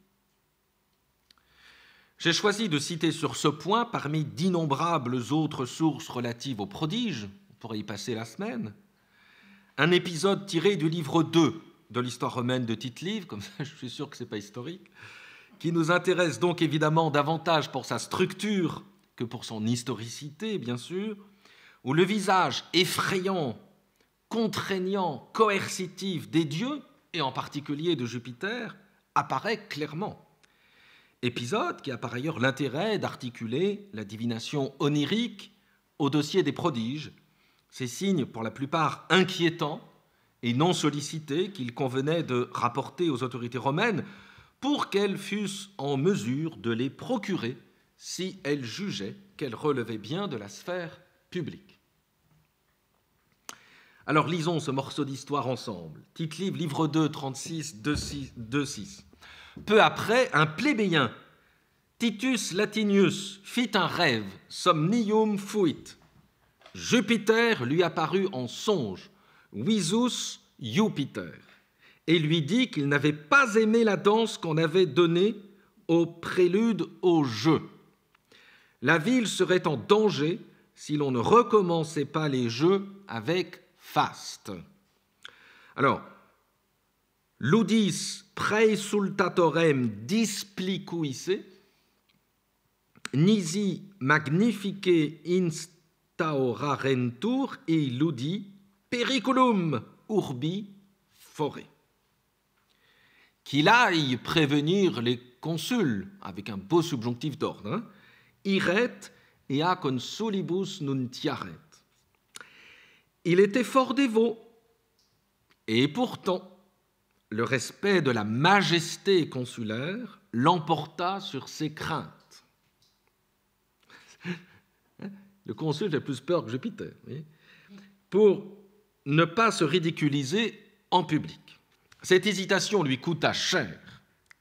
J'ai choisi de citer sur ce point, parmi d'innombrables autres sources relatives aux prodiges, on pourrait y passer la semaine, un épisode tiré du livre 2 de l'histoire romaine de Tite-Livre, comme ça je suis sûr que ce n'est pas historique, qui nous intéresse donc évidemment davantage pour sa structure que pour son historicité, bien sûr, où le visage effrayant, contraignant, coercitif des dieux, et en particulier de Jupiter, apparaît clairement épisode qui a par ailleurs l'intérêt d'articuler la divination onirique au dossier des prodiges, ces signes pour la plupart inquiétants et non sollicités qu'il convenait de rapporter aux autorités romaines pour qu'elles fussent en mesure de les procurer si elles jugeaient qu'elles relevaient bien de la sphère publique. Alors lisons ce morceau d'histoire ensemble. Tite Livre, livre 2, 36, 2, 2, 6. Peu après, un plébéien, Titus Latinius, fit un rêve, somnium fuit. Jupiter lui apparut en songe, wisus Jupiter, et lui dit qu'il n'avait pas aimé la danse qu'on avait donnée au prélude au jeu. La ville serait en danger si l'on ne recommençait pas les jeux avec faste. Alors, ludis praesultatorem displicuisse, nisi magnifique instaurarentur et ludi periculum urbi fore. Qu'il aille prévenir les consuls, avec un beau subjonctif d'ordre, hein, iret et a consulibus nuntiaret. Il était fort dévot, et pourtant, le respect de la majesté consulaire l'emporta sur ses craintes. Le consul j'ai plus peur que Jupiter, pour ne pas se ridiculiser en public. Cette hésitation lui coûta cher.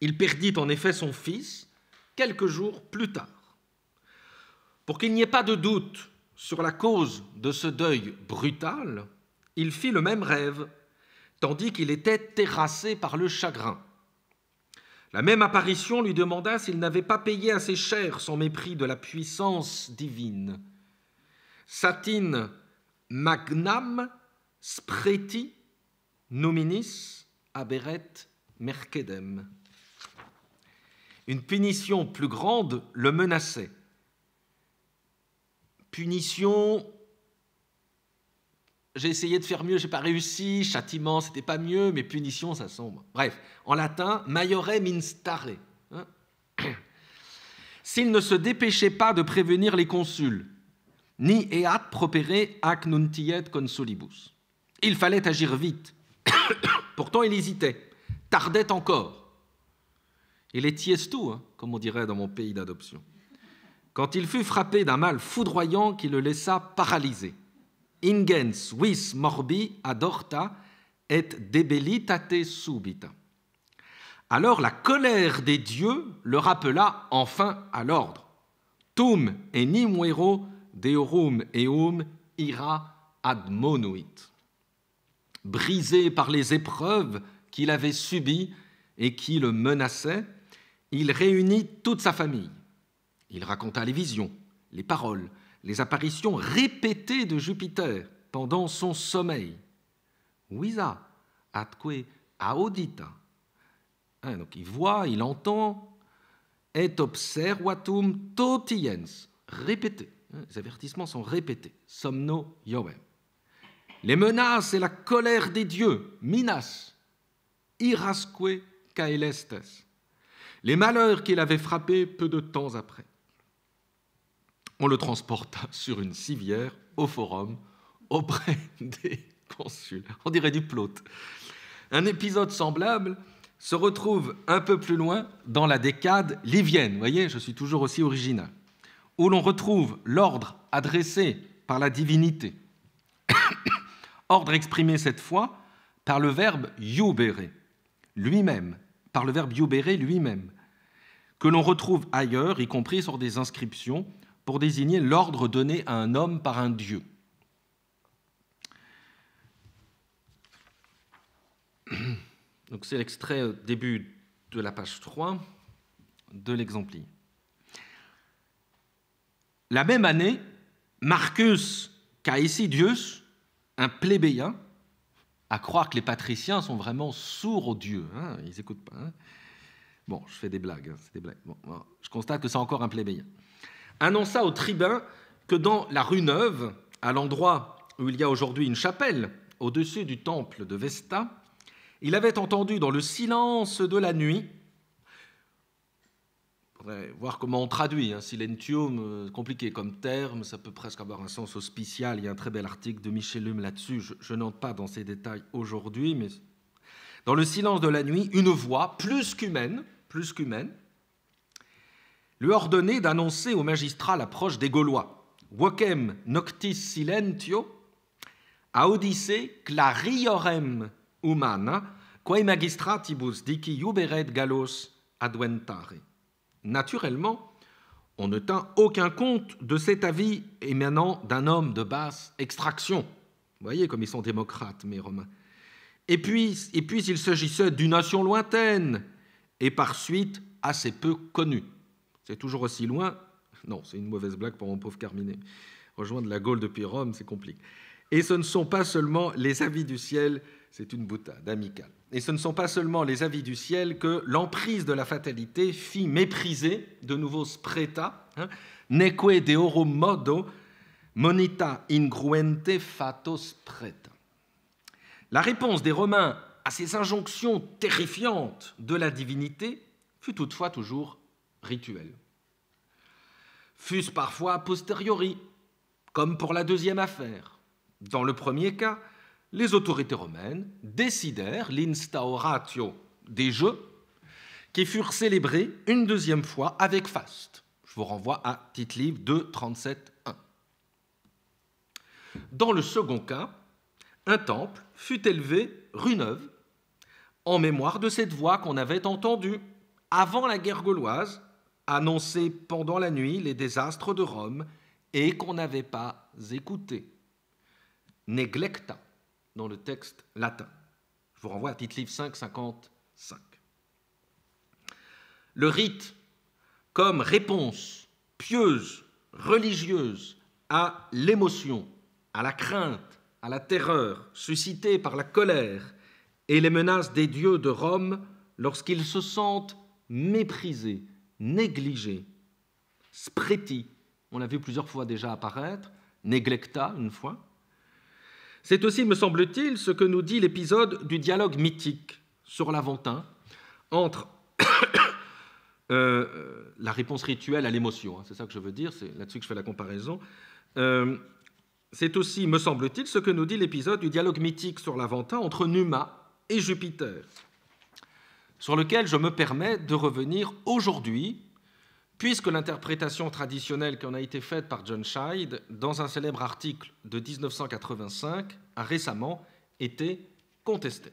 Il perdit en effet son fils quelques jours plus tard. Pour qu'il n'y ait pas de doute sur la cause de ce deuil brutal, il fit le même rêve tandis qu'il était terrassé par le chagrin. La même apparition lui demanda s'il n'avait pas payé assez cher son mépris de la puissance divine. Satine magnam spreti nominis aberet mercedem. Une punition plus grande le menaçait. Punition j'ai essayé de faire mieux, j'ai pas réussi, châtiment, c'était pas mieux, mais punition, ça sombre. Bref, en latin, maiore min stare hein. » S'il ne se dépêchait pas de prévenir les consuls, ni eat propere ac nuntiet consulibus » Il fallait agir vite. Pourtant, il hésitait, tardait encore. Il est tiestou, hein, comme on dirait dans mon pays d'adoption. Quand il fut frappé d'un mal foudroyant qui le laissa paralysé ingens vis morbi adorta et debilitate subita. Alors la colère des dieux le rappela enfin à l'ordre. Tum enimuero deorum eum ira admonuit. Brisé par les épreuves qu'il avait subies et qui le menaçaient, il réunit toute sa famille. Il raconta les visions, les paroles, les apparitions répétées de Jupiter pendant son sommeil. Visa atque audita. Hein, donc il voit, il entend. Et observatum totiens. Répété. Hein, les avertissements sont répétés. Somno yoem. Les menaces et la colère des dieux. Minas. Irasque caelestes. Les malheurs qu'il avait frappés peu de temps après on le transporta sur une civière au forum auprès des consuls. On dirait du plot. Un épisode semblable se retrouve un peu plus loin dans la décade livienne. Vous voyez, je suis toujours aussi original. Où l'on retrouve l'ordre adressé par la divinité. ordre exprimé cette fois par le verbe iubere, lui-même, par le verbe iubere lui-même, que l'on retrouve ailleurs, y compris sur des inscriptions pour désigner l'ordre donné à un homme par un Dieu. Donc c'est l'extrait euh, début de la page 3 de l'exemplier. La même année, Marcus Caecidius, un plébéien, à croire que les patriciens sont vraiment sourds aux dieux, hein, ils n'écoutent pas. Hein. Bon, je fais des blagues, hein, je constate que c'est encore un plébéien annonça au tribun que dans la rue Neuve, à l'endroit où il y a aujourd'hui une chapelle, au-dessus du temple de Vesta, il avait entendu dans le silence de la nuit, voir comment on traduit, un hein, silentium, euh, compliqué comme terme, ça peut presque avoir un sens hospitial, il y a un très bel article de Michel Hume là-dessus, je, je n'entre pas dans ces détails aujourd'hui, mais dans le silence de la nuit, une voix plus qu'humaine, plus qu'humaine, lui ordonner d'annoncer au magistrat l'approche des Gaulois. Vocem noctis silentio clariorem humana quae magistratibus dici iuberet gallos adventare. Naturellement, on ne tint aucun compte de cet avis émanant d'un homme de basse extraction. Vous voyez comme ils sont démocrates, mes Romains. Et puis, et puis il s'agissait d'une nation lointaine et par suite assez peu connue. C'est toujours aussi loin. Non, c'est une mauvaise blague pour mon pauvre Carminet. Rejoindre la Gaule depuis Rome, c'est compliqué. Et ce ne sont pas seulement les avis du ciel, c'est une boutade amicale. Et ce ne sont pas seulement les avis du ciel que l'emprise de la fatalité fit mépriser, de nouveau spreta, hein, neque deorum modo, monita ingruente fatos preta. La réponse des Romains à ces injonctions terrifiantes de la divinité fut toutefois toujours rituel. Fût-ce parfois a posteriori, comme pour la deuxième affaire. Dans le premier cas, les autorités romaines décidèrent l'instauratio des Jeux qui furent célébrés une deuxième fois avec faste. Je vous renvoie à Tite Livre 2.37.1. Dans le second cas, un temple fut élevé rue Neuve en mémoire de cette voix qu'on avait entendue avant la guerre gauloise Annoncé pendant la nuit les désastres de Rome et qu'on n'avait pas écouté. Neglecta dans le texte latin. Je vous renvoie à titre livre 5, Le rite, comme réponse pieuse, religieuse à l'émotion, à la crainte, à la terreur suscitée par la colère et les menaces des dieux de Rome lorsqu'ils se sentent méprisés négligé, spreti, on l'a vu plusieurs fois déjà apparaître, neglecta une fois. C'est aussi, me semble-t-il, ce que nous dit l'épisode du dialogue mythique sur l'Aventin entre euh, la réponse rituelle à l'émotion, hein, c'est ça que je veux dire, c'est là-dessus que je fais la comparaison. Euh, c'est aussi, me semble-t-il, ce que nous dit l'épisode du dialogue mythique sur l'Aventin entre Numa et Jupiter sur lequel je me permets de revenir aujourd'hui, puisque l'interprétation traditionnelle qui en a été faite par John Scheid dans un célèbre article de 1985 a récemment été contestée.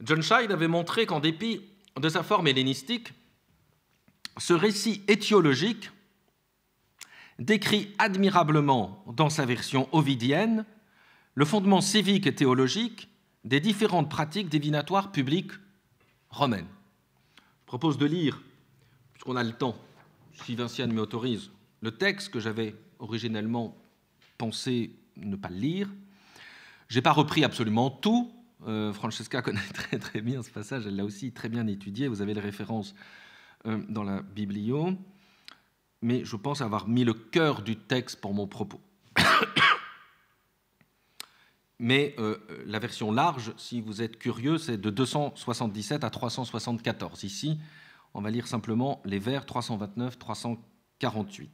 John Scheid avait montré qu'en dépit de sa forme hellénistique, ce récit étiologique décrit admirablement dans sa version ovidienne le fondement civique et théologique des différentes pratiques divinatoires publiques romaines. Je propose de lire, puisqu'on a le temps, si Vinciane m'autorise, le texte que j'avais originellement pensé ne pas lire. Je n'ai pas repris absolument tout. Euh, Francesca connaît très, très bien ce passage, elle l'a aussi très bien étudié. Vous avez les références euh, dans la biblio mais je pense avoir mis le cœur du texte pour mon propos. mais euh, la version large, si vous êtes curieux, c'est de 277 à 374. Ici, on va lire simplement les vers 329-348.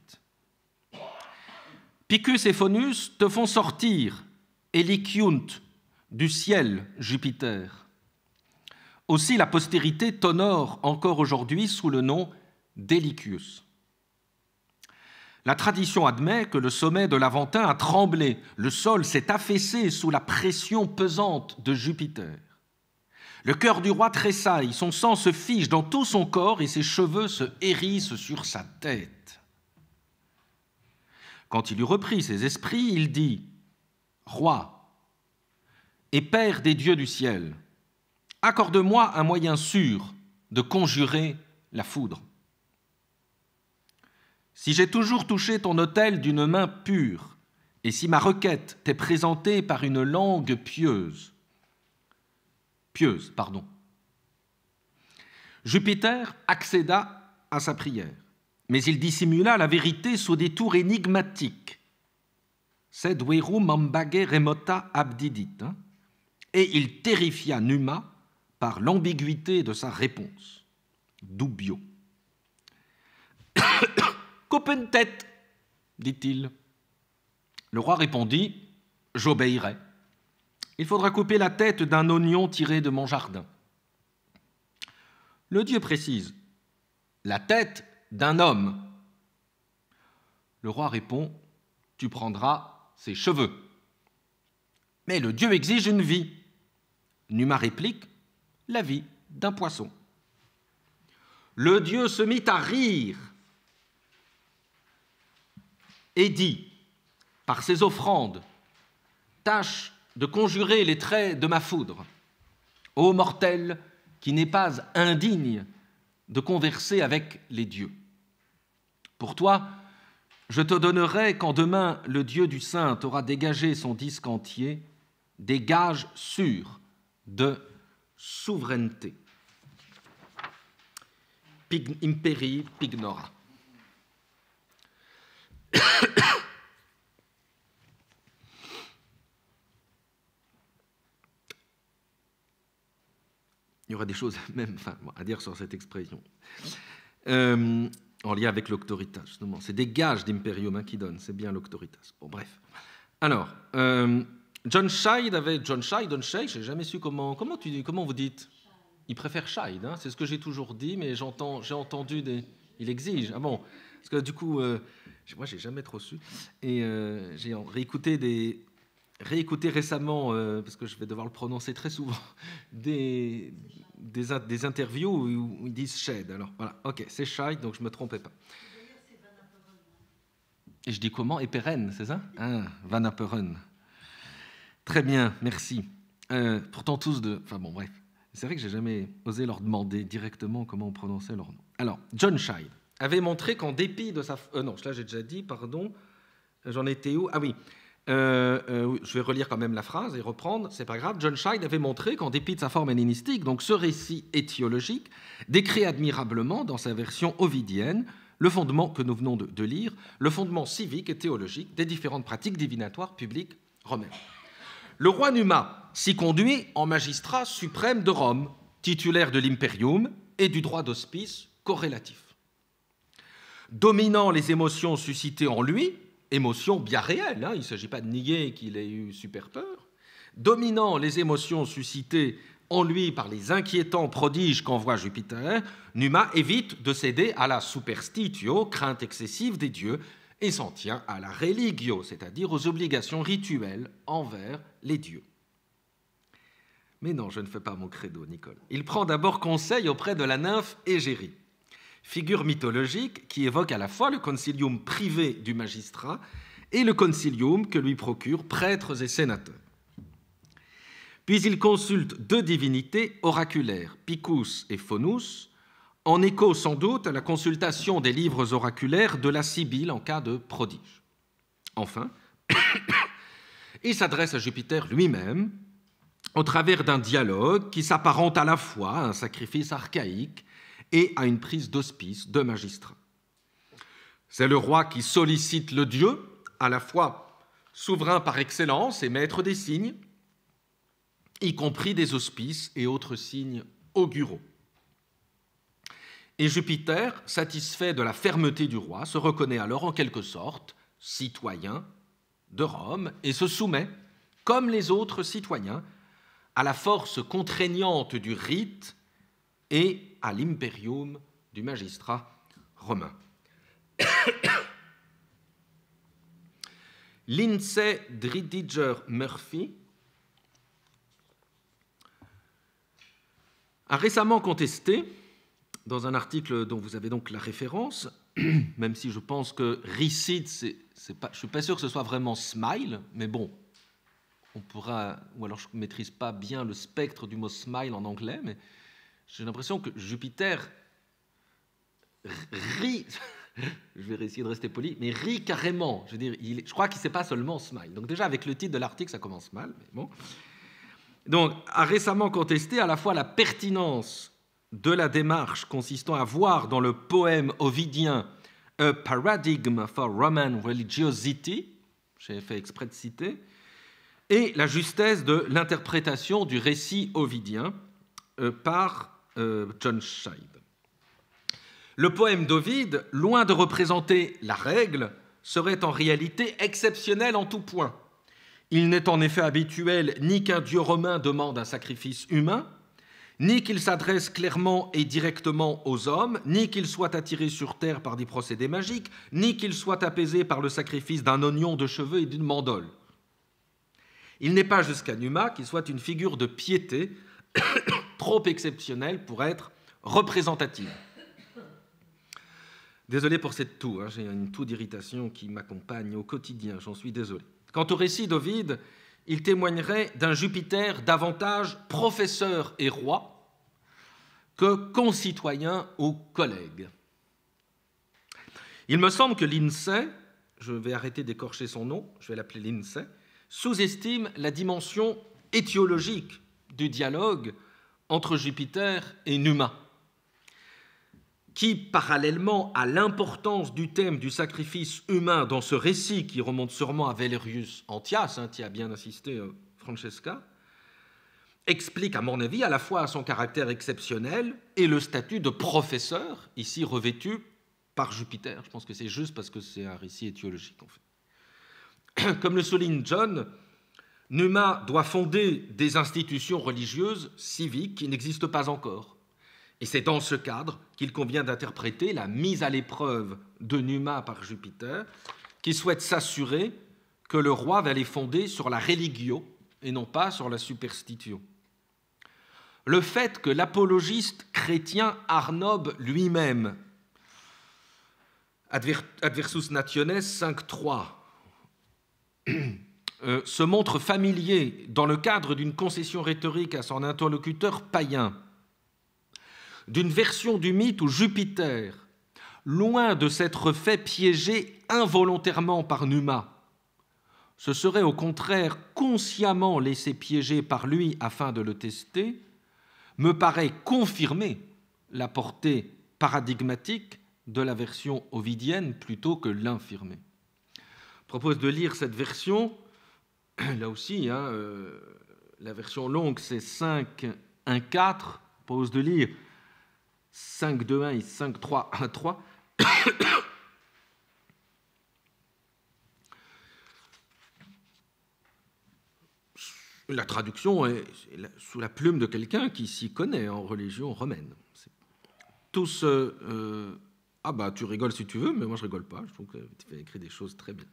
Picus et Phonus te font sortir, Eliciunt, du ciel, Jupiter. Aussi la postérité t'honore encore aujourd'hui sous le nom d'Elicius. La tradition admet que le sommet de l'Aventin a tremblé, le sol s'est affaissé sous la pression pesante de Jupiter. Le cœur du roi tressaille, son sang se fige dans tout son corps et ses cheveux se hérissent sur sa tête. Quand il eut repris ses esprits, il dit Roi et Père des dieux du ciel, accorde-moi un moyen sûr de conjurer la foudre. Si j'ai toujours touché ton autel d'une main pure, et si ma requête t'est présentée par une langue pieuse, pieuse, pardon. Jupiter accéda à sa prière, mais il dissimula la vérité sous des tours énigmatiques. Sed verum ambage remota abdidit. Hein, et il terrifia Numa par l'ambiguïté de sa réponse. Dubio. Coupe tête, dit-il. Le roi répondit J'obéirai. Il faudra couper la tête d'un oignon tiré de mon jardin. Le dieu précise La tête d'un homme. Le roi répond Tu prendras ses cheveux. Mais le dieu exige une vie. Numa réplique La vie d'un poisson. Le dieu se mit à rire et dit, par ses offrandes, tâche de conjurer les traits de ma foudre. Ô mortel, qui n'est pas indigne de converser avec les dieux. Pour toi, je te donnerai, quand demain le Dieu du Saint aura dégagé son disque entier, des gages sûrs de souveraineté. imperi pignora. Il y aura des choses même à dire sur cette expression. Euh, en lien avec l'octoritas, justement. C'est des gages d'imperium hein, qui donnent, c'est bien l'octoritas. Bon, bref. Alors, euh, John Scheid avait. John Scheid, John Scheid, j'ai jamais su comment. Comment, tu, comment vous dites Il préfère Scheid, hein. c'est ce que j'ai toujours dit, mais j'ai entendu des. Il exige. Ah bon parce que du coup, moi, euh, moi, j'ai jamais trop su. Et euh, j'ai réécouté des récemment, euh, parce que je vais devoir le prononcer très souvent, des, des, interviews où, ils disent Shade. Alors voilà, ok, c'est Shade, donc je me trompais pas. Et je dis comment Et pérenne, c'est ça hein, Van Aperen. Très bien, merci. pourtant tous de... Enfin bon, bref. C'est vrai que j'ai jamais osé leur demander directement comment on prononçait leur nom. Alors, John Shade avait montré qu'en dépit de sa... Euh, non, là, j'ai déjà dit, pardon. J'en étais où Ah euh, euh, oui. je vais relire quand même la phrase et reprendre, c'est pas grave. John Scheid avait montré qu'en dépit de sa forme hellénistique, donc ce récit étiologique décrit admirablement dans sa version ovidienne le fondement que nous venons de, de lire, le fondement civique et théologique des différentes pratiques divinatoires publiques romaines. Le roi Numa s'y conduit en magistrat suprême de Rome, titulaire de l'imperium et du droit d'hospice corrélatif dominant les émotions suscitées en lui, émotions bien réelles, hein, il ne s'agit pas de nier qu'il ait eu super peur, dominant les émotions suscitées en lui par les inquiétants prodiges qu'envoie Jupiter, Numa évite de céder à la superstitio, crainte excessive des dieux, et s'en tient à la religio, c'est-à-dire aux obligations rituelles envers les dieux. Mais non, je ne fais pas mon credo, Nicole. Il prend d'abord conseil auprès de la nymphe Égérie figure mythologique qui évoque à la fois le concilium privé du magistrat et le concilium que lui procurent prêtres et sénateurs. Puis il consulte deux divinités oraculaires, Picus et Phonus, en écho sans doute à la consultation des livres oraculaires de la Sibylle en cas de prodige. Enfin, il s'adresse à Jupiter lui-même au travers d'un dialogue qui s'apparente à la fois à un sacrifice archaïque et à une prise d'hospice de magistrat. C'est le roi qui sollicite le Dieu, à la fois souverain par excellence et maître des signes, y compris des hospices et autres signes auguraux. Et Jupiter, satisfait de la fermeté du roi, se reconnaît alors en quelque sorte citoyen de Rome et se soumet, comme les autres citoyens, à la force contraignante du rite et à l'imperium du magistrat romain. Lindsay Dridiger Murphy a récemment contesté, dans un article dont vous avez donc la référence, même si je pense que Ricide, je ne suis pas sûr que ce soit vraiment smile, mais bon, on pourra, ou alors je ne maîtrise pas bien le spectre du mot smile en anglais, mais j'ai l'impression que Jupiter rit, je vais essayer de rester poli, mais rit carrément. Je, veux dire, il, je crois qu'il ne sait pas seulement smile. Donc déjà, avec le titre de l'article, ça commence mal, mais bon. Donc, a récemment contesté à la fois la pertinence de la démarche consistant à voir dans le poème ovidien A Paradigm for Roman Religiosity, j'ai fait exprès de citer, et la justesse de l'interprétation du récit ovidien euh, par euh, le poème d'Ovide, loin de représenter la règle, serait en réalité exceptionnel en tout point. Il n'est en effet habituel ni qu'un dieu romain demande un sacrifice humain, ni qu'il s'adresse clairement et directement aux hommes, ni qu'il soit attiré sur terre par des procédés magiques, ni qu'il soit apaisé par le sacrifice d'un oignon de cheveux et d'une mandole. Il n'est pas jusqu'à Numa qu'il soit une figure de piété trop exceptionnel pour être représentatif. Désolé pour cette toux, hein, j'ai une toux d'irritation qui m'accompagne au quotidien, j'en suis désolé. Quant au récit d'Ovide, il témoignerait d'un Jupiter davantage professeur et roi que concitoyen ou collègue. Il me semble que l'INSEE, je vais arrêter d'écorcher son nom, je vais l'appeler l'INSEE, sous-estime la dimension étiologique du dialogue entre Jupiter et Numa, qui, parallèlement à l'importance du thème du sacrifice humain dans ce récit qui remonte sûrement à Valerius Antias, qui hein, a bien assisté euh, Francesca, explique, à mon avis, à la fois son caractère exceptionnel et le statut de professeur, ici revêtu par Jupiter. Je pense que c'est juste parce que c'est un récit étiologique, en fait. Comme le souligne John, Numa doit fonder des institutions religieuses civiques qui n'existent pas encore. Et c'est dans ce cadre qu'il convient d'interpréter la mise à l'épreuve de Numa par Jupiter, qui souhaite s'assurer que le roi va les fonder sur la religio et non pas sur la superstition. Le fait que l'apologiste chrétien Arnob lui-même, Adversus Nationes 5.3, Euh, se montre familier dans le cadre d'une concession rhétorique à son interlocuteur païen, d'une version du mythe où Jupiter, loin de s'être fait piéger involontairement par Numa, se serait au contraire consciemment laissé piéger par lui afin de le tester, me paraît confirmer la portée paradigmatique de la version ovidienne plutôt que l'infirmer. Je propose de lire cette version là aussi, hein, euh, la version longue, c'est 5, 1, 4, pause de lire, 5, 2, 1 et 5, 3, 1, 3. la traduction est sous la plume de quelqu'un qui s'y connaît en religion romaine. Tous. Euh, euh, ah bah, tu rigoles si tu veux, mais moi je rigole pas. Je trouve que tu fais écrire des choses très bien.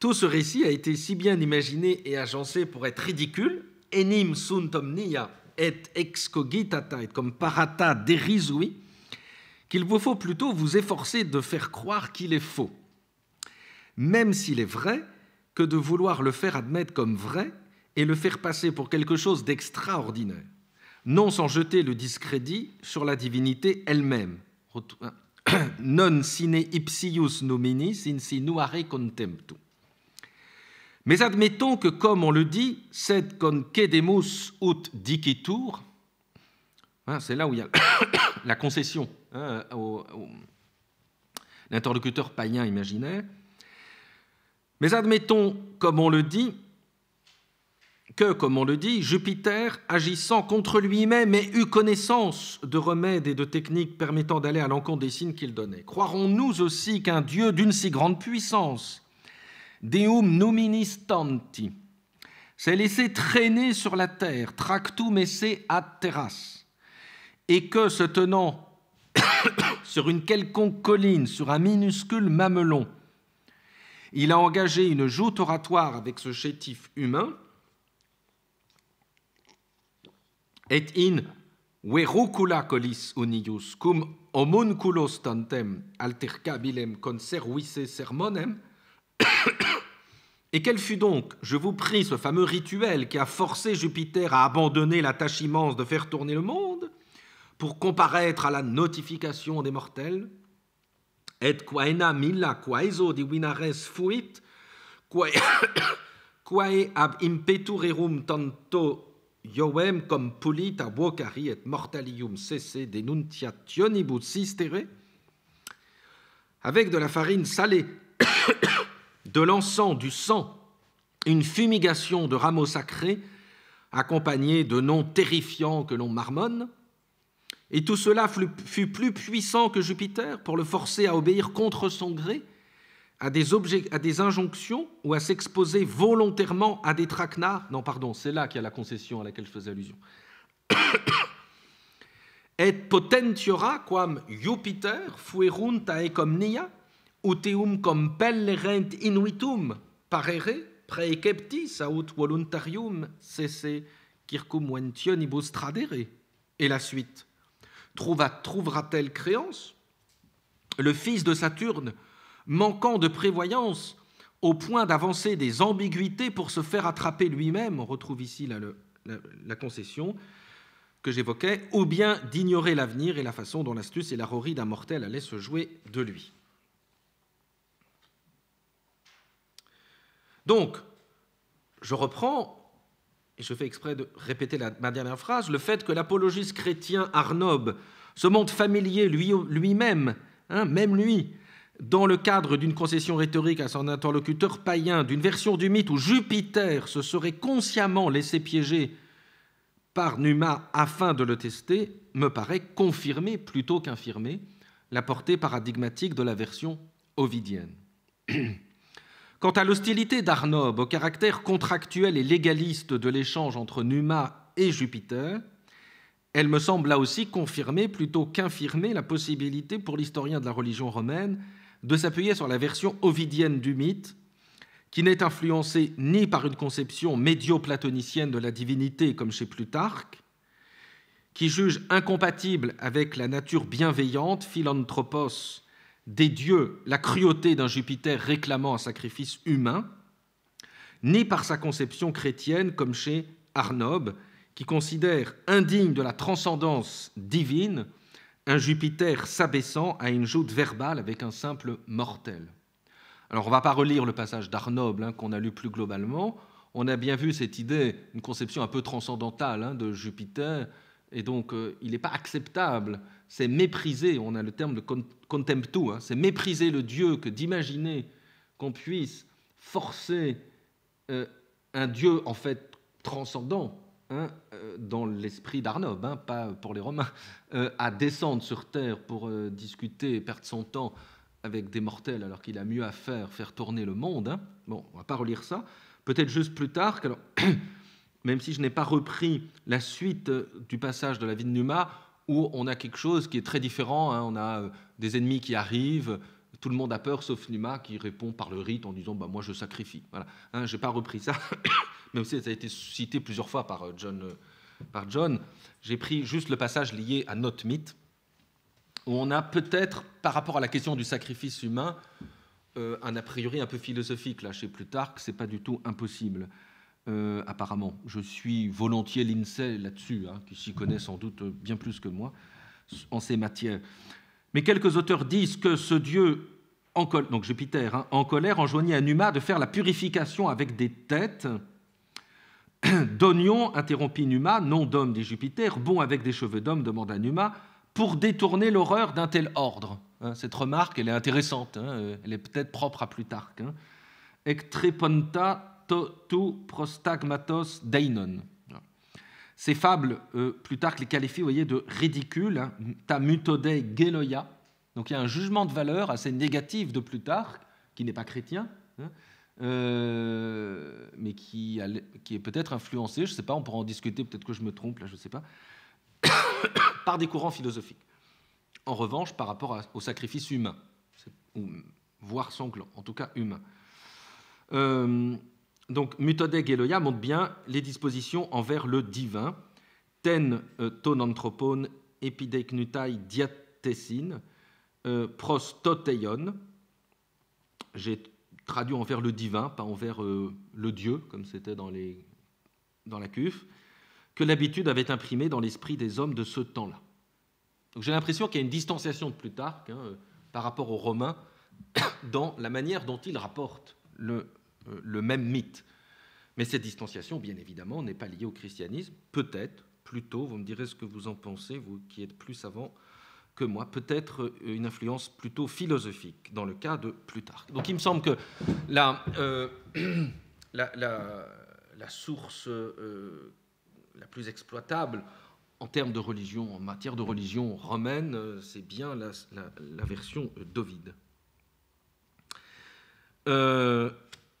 Tout ce récit a été si bien imaginé et agencé pour être ridicule, enim sunt omnia et excogitata et comme parata derisui, qu'il vous faut plutôt vous efforcer de faire croire qu'il est faux, même s'il est vrai, que de vouloir le faire admettre comme vrai et le faire passer pour quelque chose d'extraordinaire, non sans jeter le discrédit sur la divinité elle-même. Non sine ipsius nomini, sin sinuare contemptu. Mais admettons que, comme on le dit, sed quedemus ut dicitur, hein, c'est là où il y a la concession hein, au, l'interlocuteur païen imaginaire, mais admettons, comme on le dit, que, comme on le dit, Jupiter, agissant contre lui-même, ait eu connaissance de remèdes et de techniques permettant d'aller à l'encontre des signes qu'il donnait. Croirons-nous aussi qu'un Dieu d'une si grande puissance Deum nominis tanti. s'est laissé traîner sur la terre, tractum esse ad terras. Et que se tenant sur une quelconque colline, sur un minuscule mamelon, il a engagé une joute oratoire avec ce chétif humain, et in verrucula colis unius cum homunculos tantem altercabilem conservisse sermonem, Et quel fut donc, je vous prie, ce fameux rituel qui a forcé Jupiter à abandonner la tâche immense de faire tourner le monde pour comparaître à la notification des mortels Et quaena milla quaeso winares fuit, quae ab impeturerum tanto Ioem comme pulita vocari et mortalium cesse denuntiationibus sistere, avec de la farine salée de l'encens, du sang, une fumigation de rameaux sacrés accompagnée de noms terrifiants que l'on marmonne. Et tout cela fut plus puissant que Jupiter pour le forcer à obéir contre son gré à des, objets, à des injonctions ou à s'exposer volontairement à des traquenards. Non, pardon, c'est là qu'il y a la concession à laquelle je faisais allusion. Et potentiora quam Jupiter fuerunt aecomnia, uteum rent inuitum parere praeceptis aut voluntarium cesse circum tradere. Et la suite Trouvera-t-elle créance Le fils de Saturne, manquant de prévoyance, au point d'avancer des ambiguïtés pour se faire attraper lui-même, on retrouve ici la, concession que j'évoquais, ou bien d'ignorer l'avenir et la façon dont l'astuce et la rorie d'un mortel allaient se jouer de lui. Donc, je reprends, et je fais exprès de répéter ma dernière phrase, le fait que l'apologiste chrétien Arnob se montre familier lui-même, hein, même lui, dans le cadre d'une concession rhétorique à son interlocuteur païen, d'une version du mythe où Jupiter se serait consciemment laissé piéger par Numa afin de le tester, me paraît confirmer plutôt qu'infirmer la portée paradigmatique de la version ovidienne. Quant à l'hostilité d'Arnob au caractère contractuel et légaliste de l'échange entre Numa et Jupiter, elle me semble là aussi confirmer plutôt qu'infirmer la possibilité pour l'historien de la religion romaine de s'appuyer sur la version ovidienne du mythe, qui n'est influencée ni par une conception médio-platonicienne de la divinité comme chez Plutarque, qui juge incompatible avec la nature bienveillante, philanthropos, des dieux la cruauté d'un Jupiter réclamant un sacrifice humain, ni par sa conception chrétienne comme chez Arnob, qui considère indigne de la transcendance divine un Jupiter s'abaissant à une joute verbale avec un simple mortel. Alors on ne va pas relire le passage d'Arnob hein, qu'on a lu plus globalement. On a bien vu cette idée, une conception un peu transcendantale hein, de Jupiter, et donc, euh, il n'est pas acceptable, c'est mépriser, on a le terme de contemptu, hein, c'est mépriser le Dieu que d'imaginer qu'on puisse forcer euh, un Dieu, en fait, transcendant, hein, euh, dans l'esprit d'Arnob, hein, pas pour les Romains, à descendre sur Terre pour discuter et perdre son temps avec des mortels alors qu'il a mieux à faire, faire tourner le monde. Bon, on ne va pas relire ça. Peut-être juste plus tard. Alors, même si je n'ai pas repris la suite euh, du passage de la vie de Numa, où on a quelque chose qui est très différent. Hein. On a euh, des ennemis qui arrivent, tout le monde a peur, sauf Numa qui répond par le rite en disant bah, Moi, je sacrifie. Voilà. Hein, je n'ai pas repris ça, même si ça a été cité plusieurs fois par euh, John. Par John. J'ai pris juste le passage lié à notre mythe, où on a peut-être, par rapport à la question du sacrifice humain, un a priori un peu philosophique. Là, chez Plutarque, ce n'est pas du tout impossible. Euh, apparemment. Je suis volontiers l'INSEE là-dessus, hein, qui s'y connaît sans doute bien plus que moi en ces matières. Mais quelques auteurs disent que ce dieu, en donc Jupiter, hein, en colère, enjoignit à Numa de faire la purification avec des têtes d'oignons, interrompit Numa, nom d'homme des Jupiter, bon avec des cheveux d'homme, demanda Numa, pour détourner l'horreur d'un tel ordre. Hein, cette remarque, elle est intéressante, euh, elle est peut-être propre à Plutarque. Ectreponta prostagmatos deinon. Ces fables, euh, Plutarque les qualifie voyez, de ridicules, hein. ta mutode Donc il y a un jugement de valeur assez négatif de Plutarque, qui n'est pas chrétien, hein, euh, mais qui, est peut-être influencé, je ne sais pas, on pourra en discuter, peut-être que je me trompe, là, je ne sais pas, par des courants philosophiques. En revanche, par rapport au sacrifice humain, ou, voire sanglant, en tout cas humain. Euh, donc Mutodeg et montre montrent bien les dispositions envers le divin, ten euh, ton anthropone epideknutai diatessine, euh, pros toteion. J'ai traduit envers le divin, pas envers euh, le Dieu, comme c'était dans, les, dans la cuve, que l'habitude avait imprimé dans l'esprit des hommes de ce temps-là. Donc j'ai l'impression qu'il y a une distanciation de Plutarque hein, par rapport aux Romains dans la manière dont ils rapporte le euh, le même mythe. Mais cette distanciation, bien évidemment, n'est pas liée au christianisme. Peut-être, plutôt, vous me direz ce que vous en pensez, vous qui êtes plus savant que moi, peut-être euh, une influence plutôt philosophique dans le cas de Plutarque. Donc il me semble que la, euh, la, source la plus exploitable en termes de religion, en matière de religion romaine, c'est bien la, version d'Ovide. Euh,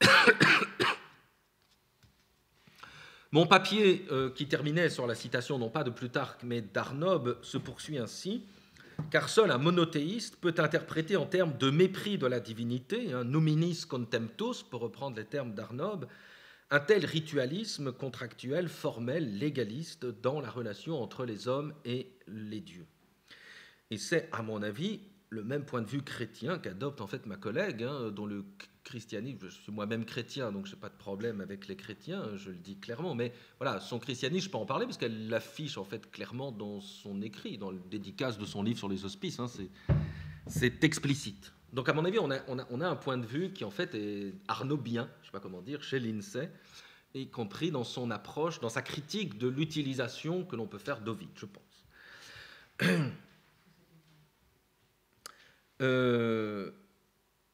Mon papier, euh, qui terminait sur la citation non pas de Plutarque mais d'Arnob, se poursuit ainsi, car seul un monothéiste peut interpréter en termes de mépris de la divinité, un nominis contemptus, pour reprendre les termes d'Arnob, un tel ritualisme contractuel, formel, légaliste dans la relation entre les hommes et les dieux. Et c'est, à mon avis, le même point de vue chrétien qu'adopte en fait ma collègue, hein, dont le christianisme, je suis moi-même chrétien, donc je n'ai pas de problème avec les chrétiens, je le dis clairement, mais voilà, son christianisme, je peux en parler parce qu'elle l'affiche en fait clairement dans son écrit, dans le dédicace de son livre sur les hospices, hein, c'est explicite. Donc à mon avis, on a, un point de vue qui en fait est arnobien, je ne sais pas comment dire, chez l'INSEE, y compris dans son approche, dans sa critique de l'utilisation que l'on peut faire d'Ovid, je pense. Euh,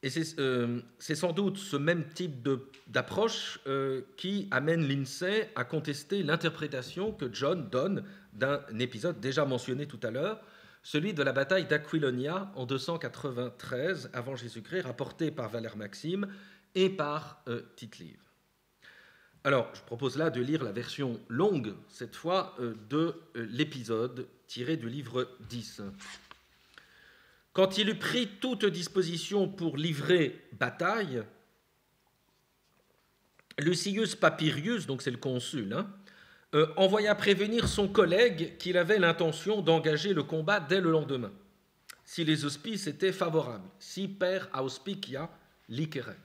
et euh, c'est sans doute ce même type d'approche euh, qui amène l'INSEE à contester l'interprétation que John donne d'un épisode déjà mentionné tout à l'heure, celui de la bataille d'Aquilonia en 293 avant Jésus-Christ, rapporté par Valère Maxime et par euh, Titlive. Alors, je propose là de lire la version longue, cette fois, de l'épisode tiré du livre 10. Quand il eut pris toute disposition pour livrer bataille, Lucius Papirius, donc c'est le consul, hein, euh, envoya prévenir son collègue qu'il avait l'intention d'engager le combat dès le lendemain, si les auspices étaient favorables, si per auspicia liceret.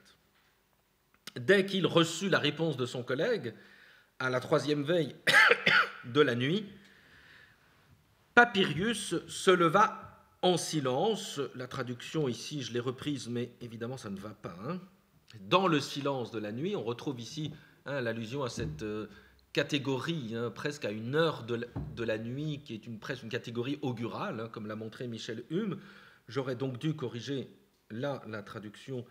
Dès qu'il reçut la réponse de son collègue, à la troisième veille de la nuit, Papirius se leva en silence. La traduction ici, je l'ai reprise, mais évidemment, ça ne va pas. Hein. Dans le silence de la nuit, on retrouve ici hein, l'allusion à cette euh, catégorie, hein, presque à une heure de la, nuit, qui est une, presque une catégorie augurale, comme l'a montré Michel Hume. J'aurais donc dû corriger là la traduction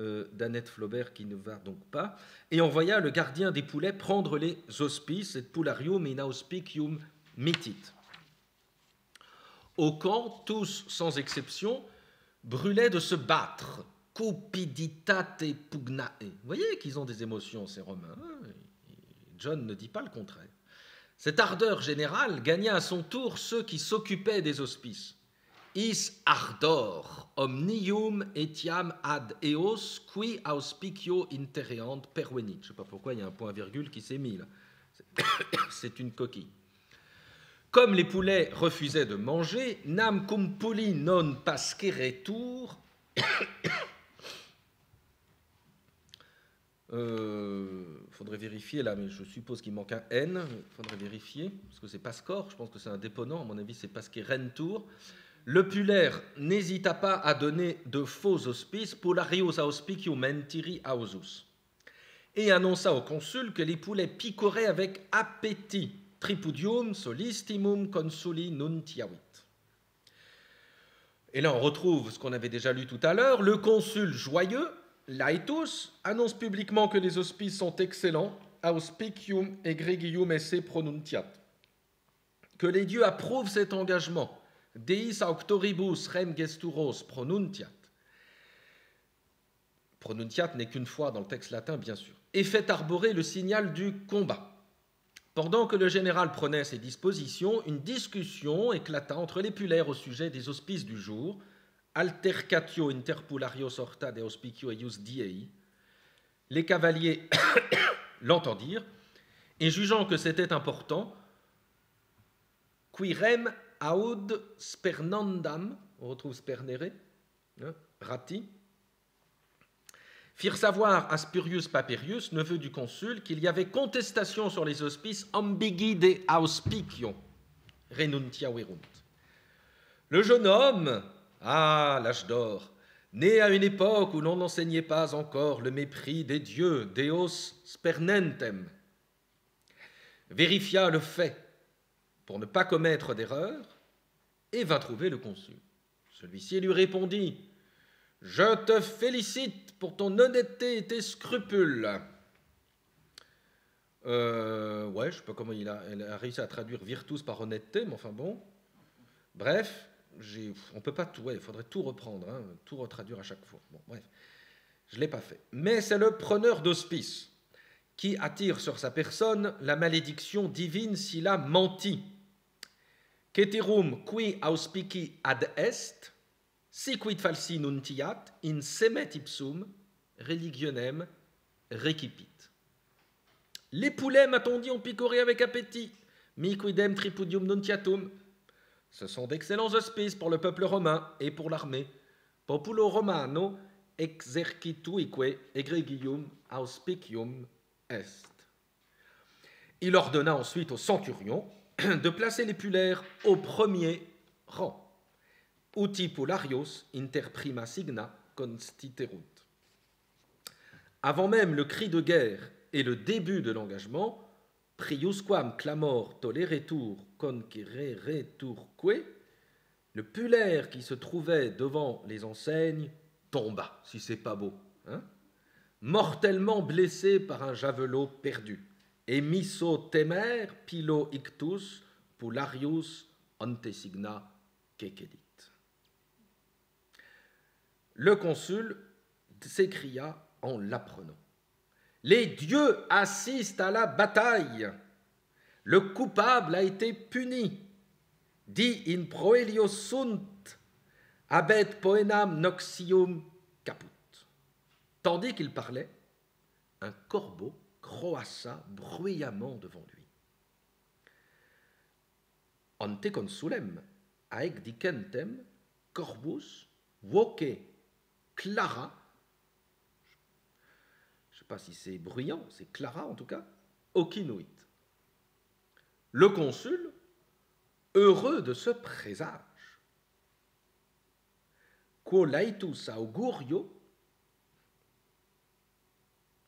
euh, d'Annette Flaubert qui ne va donc pas. Et envoya le gardien des poulets prendre les auspices, et poularium in auspicium mitit. Au camp, tous, sans exception, brûlaient de se battre. Cupiditate pugnae. Vous voyez qu'ils ont des émotions, ces Romains. Hein, John ne dit pas le contraire. Cette ardeur générale gagna à son tour ceux qui s'occupaient des hospices. Is ardor omnium etiam ad eos qui auspicio intereant pervenit. Je ne sais pas pourquoi il y a un point virgule qui s'est mis là. C'est une coquille. Comme les poulets refusaient de manger, nam cum puli non pasqueretur » Euh, faudrait vérifier là, mais je suppose qu'il manque un N. Il faudrait vérifier, parce que c'est pas je pense que c'est un déponent. À mon avis, c'est Pasquerentour. Le pulaire n'hésita pas à donner de faux auspices, polarios auspicium mentiri ausus, et annonça au consul que les poulets picoraient avec appétit tripudium solistimum consuli Et là, on retrouve ce qu'on avait déjà lu tout à l'heure. Le consul joyeux, Laetus, annonce publiquement que les hospices sont excellents, auspicium egregium esse pronuntiat. Que les dieux approuvent cet engagement. Deis auctoribus rem gesturos pronuntiat. Pronuntiat n'est qu'une fois dans le texte latin, bien sûr. Et fait arborer le signal du combat. Pendant que le général prenait ses dispositions, une discussion éclata entre les pulaires au sujet des hospices du jour, altercatio interpularios horta de hospicio eius diei. Les cavaliers l'entendirent, et jugeant que c'était important, quirem aud spernandam, on retrouve spernere, hein, rati, firent savoir à Spurius Papirius, neveu du consul, qu'il y avait contestation sur les auspices « ambigui de auspicium renuntia verunt. Le jeune homme, ah, l'âge d'or, né à une époque où l'on n'enseignait pas encore le mépris des dieux, Deos spernentem, vérifia le fait pour ne pas commettre d'erreur et vint trouver le consul. Celui-ci lui répondit je te félicite pour ton honnêteté et tes scrupules. Euh, ouais, je sais pas comment il a, réussi à traduire virtus par honnêteté, mais enfin bon. Bref, on peut pas tout, il faudrait tout reprendre, hein, tout retraduire à chaque fois. Bon, bref, je l'ai pas fait. Mais c'est le preneur d'hospice qui attire sur sa personne la malédiction divine s'il a menti. Quetirum qui auspici ad est, si falsi nuntiat in semet ipsum religionem recipit. Les poulets, m'a-t-on dit, ont picoré avec appétit. Miquidem tripudium nuntiatum. Ce sont d'excellents auspices pour le peuple romain et pour l'armée. Populo romano exercituique egregium auspicium est. Il ordonna ensuite au centurion de placer les pulaires au premier rang polarius inter prima signa constiterut. Avant même le cri de guerre et le début de l'engagement, priusquam clamor toleretur conquerereturque, le pulaire qui se trouvait devant les enseignes tomba, si c'est pas beau, hein mortellement blessé par un javelot perdu. Et miso temer pilo ictus pularius signa quecedit. Le consul s'écria en l'apprenant. Les dieux assistent à la bataille. Le coupable a été puni. Di in proelio sunt, abet poenam noxium caput. Tandis qu'il parlait, un corbeau croassa bruyamment devant lui. Ante consulem, aec dicentem, corbus voce Clara, je ne sais pas si c'est bruyant, c'est Clara en tout cas, Okinuit, Le consul, heureux de ce présage, laitus augurio,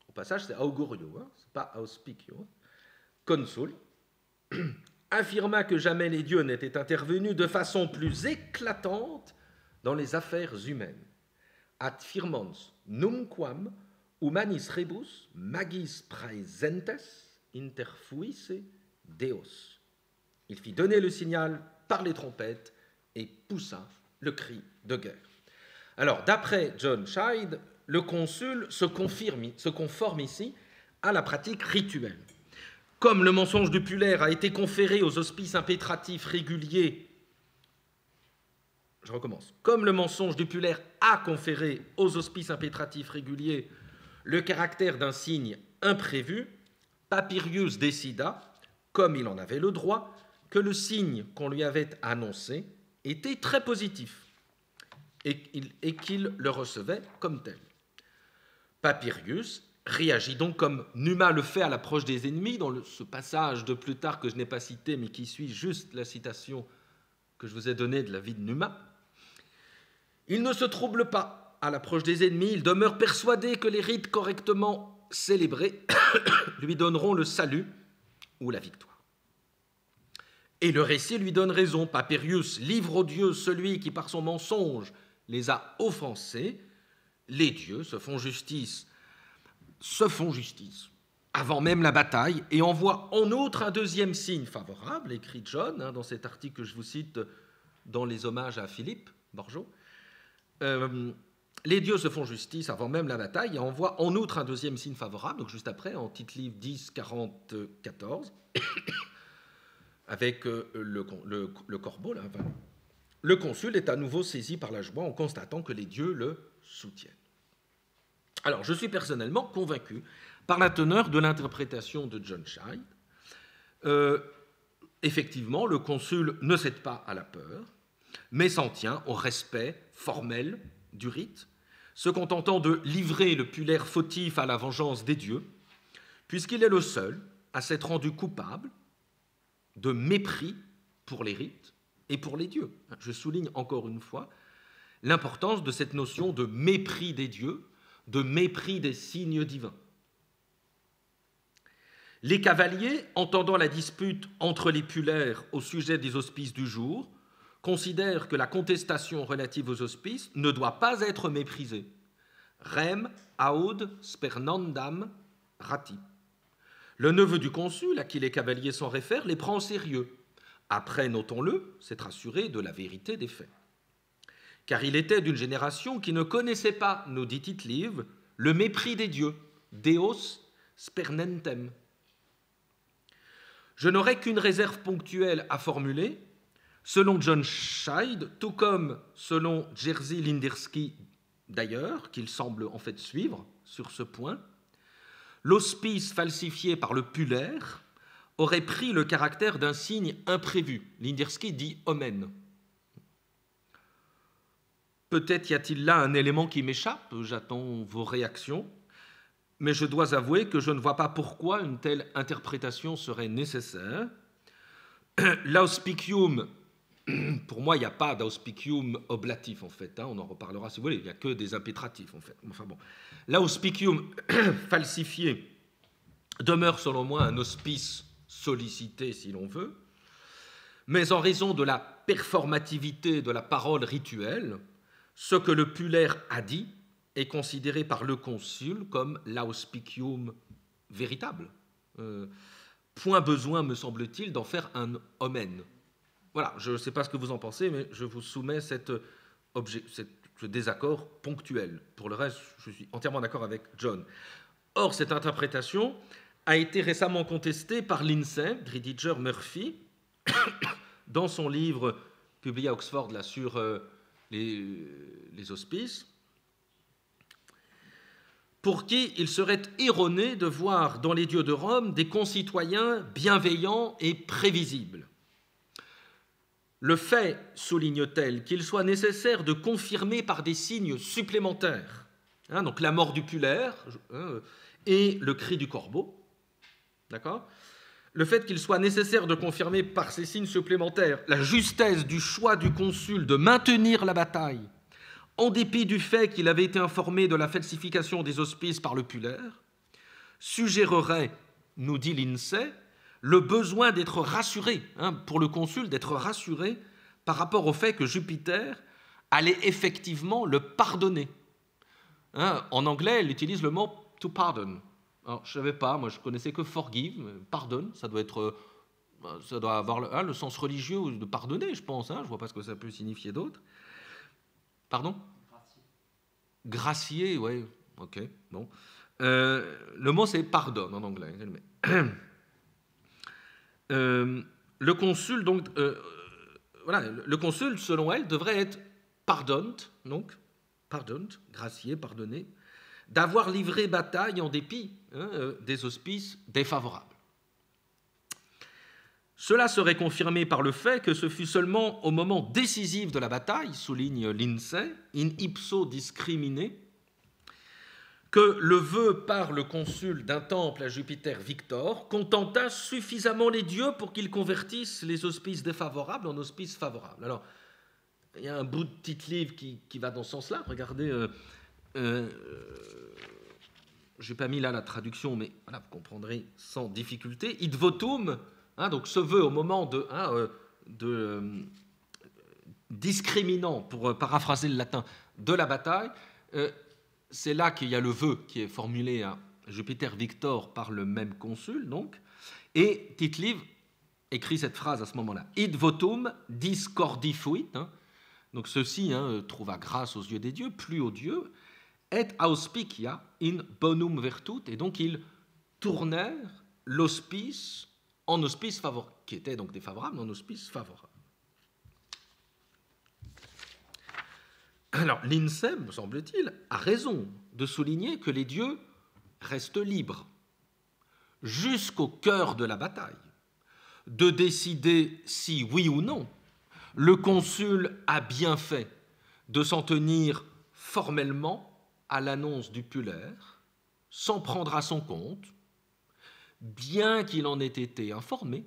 au passage c'est augurio, hein, c'est pas auspicio, consul, affirma que jamais les dieux n'étaient intervenus de façon plus éclatante dans les affaires humaines ad numquam humanis rebus magis praesentes interfuisse deos. Il fit donner le signal par les trompettes et poussa le cri de guerre. Alors, d'après John Scheid, le consul se, conforme ici à la pratique rituelle. Comme le mensonge du Pulaire a été conféré aux hospices impétratifs réguliers je recommence. Comme le mensonge du Pulaire a conféré aux hospices impétratifs réguliers le caractère d'un signe imprévu, Papyrius décida, comme il en avait le droit, que le signe qu'on lui avait annoncé était très positif et qu'il le recevait comme tel. Papyrius réagit donc comme Numa le fait à l'approche des ennemis dans ce passage de tard que je n'ai pas cité mais qui suit juste la citation que je vous ai donnée de la vie de Numa. Il ne se trouble pas à l'approche des ennemis, il demeure persuadé que les rites correctement célébrés lui donneront le salut ou la victoire. Et le récit lui donne raison. Papirius livre aux dieux celui qui par son mensonge les a offensés. Les dieux se font justice, se font justice avant même la bataille et envoie en outre un deuxième signe favorable, écrit John hein, dans cet article que je vous cite dans les hommages à Philippe Borgeot. Euh, les dieux se font justice avant même la bataille et envoient en outre un deuxième signe favorable, donc juste après, en titre livre 10, avec euh, le, corbeau. Là, le consul est à nouveau saisi par la joie en constatant que les dieux le soutiennent. Alors, je suis personnellement convaincu par la teneur de l'interprétation de John Shine euh, effectivement, le consul ne cède pas à la peur, mais s'en tient au respect formel du rite, se contentant de livrer le pulaire fautif à la vengeance des dieux, puisqu'il est le seul à s'être rendu coupable de mépris pour les rites et pour les dieux. Je souligne encore une fois l'importance de cette notion de mépris des dieux, de mépris des signes divins. Les cavaliers, entendant la dispute entre les pulaires au sujet des hospices du jour, considère que la contestation relative aux hospices ne doit pas être méprisée. Rem aud spernandam rati. Le neveu du consul, à qui les cavaliers s'en réfèrent, les prend sérieux. Après, notons-le, s'être assuré de la vérité des faits. Car il était d'une génération qui ne connaissait pas, nous dit Titlive, le mépris des dieux, Deos spernentem. Je n'aurai qu'une réserve ponctuelle à formuler Selon John Scheid, tout comme selon Jerzy Linderski d'ailleurs, qu'il semble en fait suivre sur ce point, l'hospice falsifié par le puller aurait pris le caractère d'un signe imprévu. Lindersky dit omen. Peut-être y a-t-il là un élément qui m'échappe, j'attends vos réactions, mais je dois avouer que je ne vois pas pourquoi une telle interprétation serait nécessaire. L'auspicium pour moi, il n'y a pas d'auspicium oblatif, en fait. Hein. on en reparlera si vous voulez. Il n'y a que des impétratifs, en fait. bon. L'auspicium falsifié demeure, selon moi, un hospice sollicité, si l'on veut. Mais en raison de la performativité de la parole rituelle, ce que le pulaire a dit est considéré par le consul comme l'auspicium véritable. Euh, point besoin, me semble-t-il, d'en faire un omen. Voilà, je ne sais pas ce que vous en pensez, mais je vous soumets euh, ce désaccord ponctuel. Pour le reste, je suis entièrement d'accord avec John. Or, cette interprétation a été récemment contestée par l'INSEE, Gridiger Murphy, dans son livre publié à Oxford là, sur euh, euh, les hospices, pour qui il serait erroné de voir dans les dieux de Rome des concitoyens bienveillants et prévisibles. Le fait, souligne-t-elle, qu'il soit nécessaire de confirmer par des signes supplémentaires, hein, donc la mort du pulaire hein, et le cri du corbeau, d'accord le fait qu'il soit nécessaire de confirmer par ces signes supplémentaires la justesse du choix du consul de maintenir la bataille, en dépit du fait qu'il avait été informé de la falsification des hospices par le pulaire, suggérerait, nous dit l'INSEE, le besoin d'être rassuré, hein, pour le consul, d'être rassuré par rapport au fait que Jupiter allait effectivement le pardonner. Hein, en anglais, elle utilise le mot to pardon. Alors, je ne savais pas, moi je connaissais que forgive, pardonne ». ça doit être, euh, ça doit avoir hein, le, sens religieux de pardonner, je pense. je ne vois pas ce que ça peut signifier d'autre. Pardon Gracier, oui, ok, bon. Euh, le mot c'est pardon en anglais. Euh, le consul, donc, euh, voilà, le consul, selon elle, devrait être pardonné, donc, pardonné, gracié, pardonné, d'avoir livré bataille en dépit hein, euh, des auspices défavorables. Cela serait confirmé par le fait que ce fut seulement au moment décisif de la bataille, souligne l'INSEE, in ipso discriminé, que le vœu par le consul d'un temple à Jupiter Victor contenta suffisamment les dieux pour qu'ils convertissent les auspices défavorables en auspices favorables. Alors, il y a un bout de petite livre qui, va dans ce sens-là. Regardez, euh, euh, je n'ai pas mis là la traduction, mais vous comprendrez sans difficulté. Id votum, hein, donc ce vœu au moment de, hein, euh, de discriminant, pour paraphraser le latin, de la bataille c'est là qu'il y a le vœu qui est formulé à Jupiter Victor par le même consul, donc. Et Titlive écrit cette phrase à ce moment-là Id votum discordifuit » hein. donc ceci hein, trouva grâce aux yeux des dieux, plus aux dieux, et auspicia in bonum vertut » Et donc ils tournèrent l'hospice en hospice favorable, qui était donc défavorable, en hospice favorable. Alors l'INSEM, semble-t-il, a raison de souligner que les dieux restent libres jusqu'au cœur de la bataille de décider si oui ou non le consul a bien fait de s'en tenir formellement à l'annonce du pulaire, sans prendre à son compte, bien qu'il en ait été informé,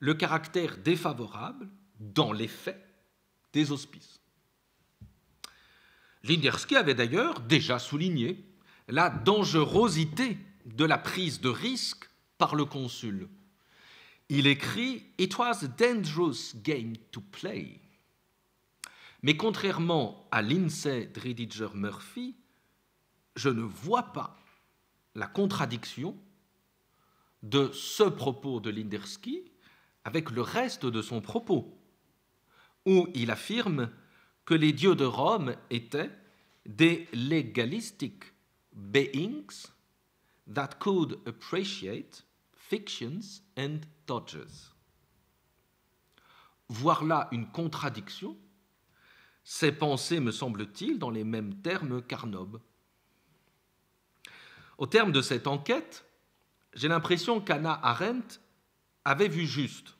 le caractère défavorable, dans les faits, des hospices. Lindersky avait d'ailleurs déjà souligné la dangerosité de la prise de risque par le consul. Il écrit It was a dangerous game to play. Mais contrairement à Lindsay Drediger Murphy, je ne vois pas la contradiction de ce propos de Lindersky avec le reste de son propos, où il affirme que les dieux de Rome étaient des legalistic beings that could appreciate fictions and dodges. Voir là une contradiction, ces pensées me semble-t-il, dans les mêmes termes qu'Arnob. Au terme de cette enquête, j'ai l'impression qu'Anna Arendt avait vu juste.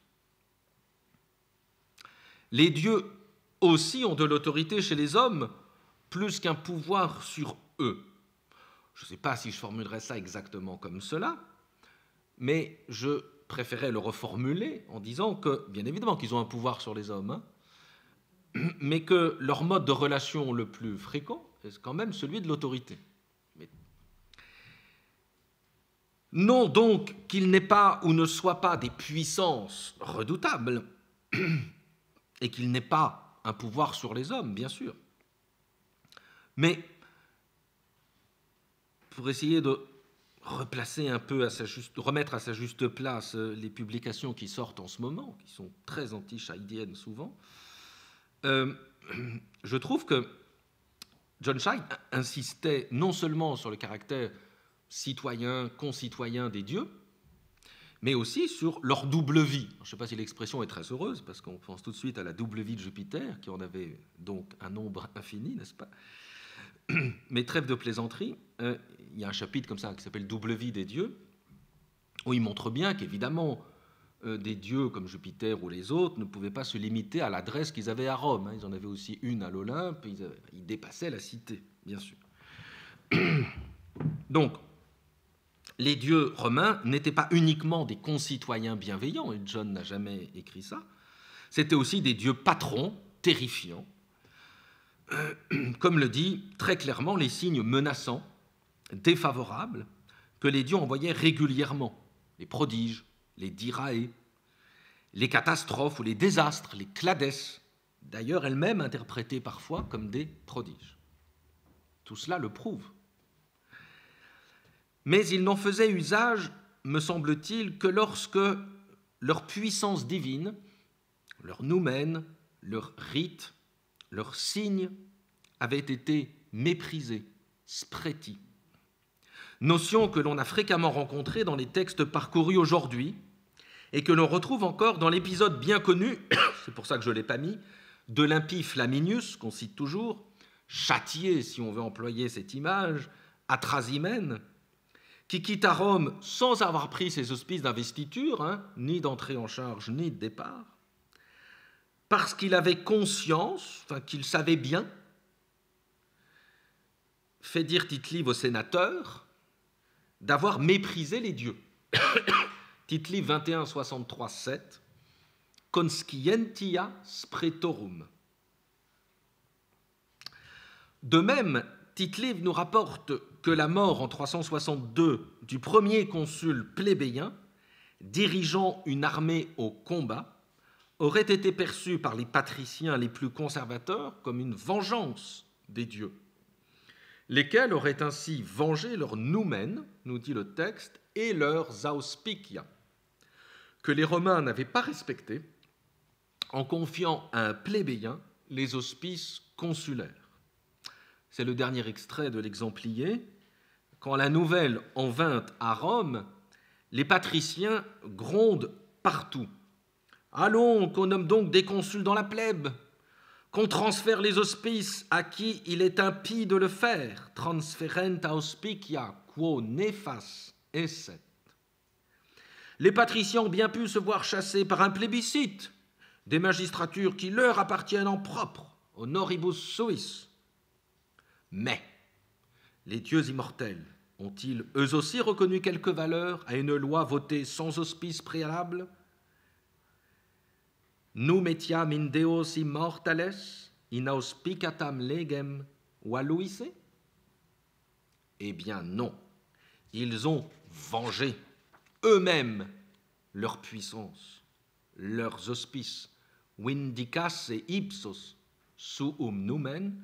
Les dieux aussi ont de l'autorité chez les hommes, plus qu'un pouvoir sur eux. Je ne sais pas si je formulerais ça exactement comme cela, mais je préférais le reformuler en disant que, bien évidemment, qu'ils ont un pouvoir sur les hommes, hein, mais que leur mode de relation le plus fréquent est quand même celui de l'autorité. Non donc qu'il n'est pas ou ne soit pas des puissances redoutables, et qu'ils n'aient pas un pouvoir sur les hommes, bien sûr. Mais pour essayer de replacer un peu remettre à sa juste place euh, les publications qui sortent en ce moment, qui sont très anti-Scheidiennes souvent, euh, je trouve que John Scheid insistait non seulement sur le caractère citoyen, concitoyen des dieux, mais aussi sur leur double vie. Je ne sais pas si l'expression est très heureuse, parce qu'on pense tout de suite à la double vie de Jupiter, qui en avait donc un nombre infini, n'est-ce pas Mais trêve de plaisanterie, euh, il y a un chapitre comme ça qui s'appelle Double vie des dieux, où il montre bien qu'évidemment, euh, des dieux comme Jupiter ou les autres ne pouvaient pas se limiter à l'adresse qu'ils avaient à Rome. Hein. Ils en avaient aussi une à l'Olympe, ils, ils dépassaient la cité, bien sûr. Donc, les dieux romains n'étaient pas uniquement des concitoyens bienveillants, et John n'a jamais écrit ça, c'étaient aussi des dieux patrons, terrifiants, euh, comme le dit très clairement les signes menaçants, défavorables, que les dieux envoyaient régulièrement, les prodiges, les dirae, les catastrophes ou les désastres, les clades, d'ailleurs elles-mêmes interprétées parfois comme des prodiges. Tout cela le prouve mais ils n'en faisaient usage, me semble-t-il, que lorsque leur puissance divine, leur noumen, leur rite, leur signe avaient été méprisés, spreti. Notion que l'on a fréquemment rencontrée dans les textes parcourus aujourd'hui et que l'on retrouve encore dans l'épisode bien connu, c'est pour ça que je ne l'ai pas mis, de l'impie Flaminius, qu'on cite toujours, châtié, si on veut employer cette image, à qui quitte à Rome sans avoir pris ses auspices d'investiture, hein, ni d'entrée en charge, ni de départ, parce qu'il avait conscience, enfin qu'il savait bien, fait dire Titlive au sénateur d'avoir méprisé les dieux. Titlive 21, 63, 7, conscientia spretorum. De même, tite nous rapporte que la mort en 362 du premier consul plébéien, dirigeant une armée au combat, aurait été perçue par les patriciens les plus conservateurs comme une vengeance des dieux, lesquels auraient ainsi vengé leur noumen, nous dit le texte, et leurs auspicia, que les Romains n'avaient pas respectés en confiant à un plébéien les auspices consulaires. C'est le dernier extrait de l'exemplier. Quand la nouvelle en vint à Rome, les patriciens grondent partout. Allons, qu'on nomme donc des consuls dans la plèbe, qu'on transfère les hospices à qui il est impie de le faire, transferent auspicia quo nefas esset. Les patriciens ont bien pu se voir chassés par un plébiscite, des magistratures qui leur appartiennent en propre, honoribus noribus mais les dieux immortels ont-ils eux aussi reconnu quelque valeur à une loi votée sans auspice préalable Nous etiam in immortales, in legem valuisse Eh bien non, ils ont vengé eux-mêmes leur puissance, leurs auspices, vindicas e ipsos suum numen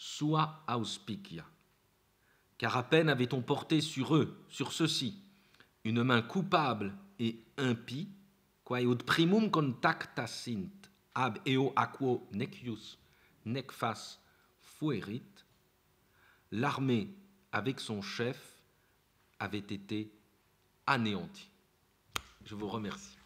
sua auspicia. Car à peine avait-on porté sur eux, sur ceux-ci, une main coupable et impie, quae ut primum contacta sint, ab eo aquo necius, nec fas fuerit, l'armée avec son chef avait été anéantie. Je vous remercie.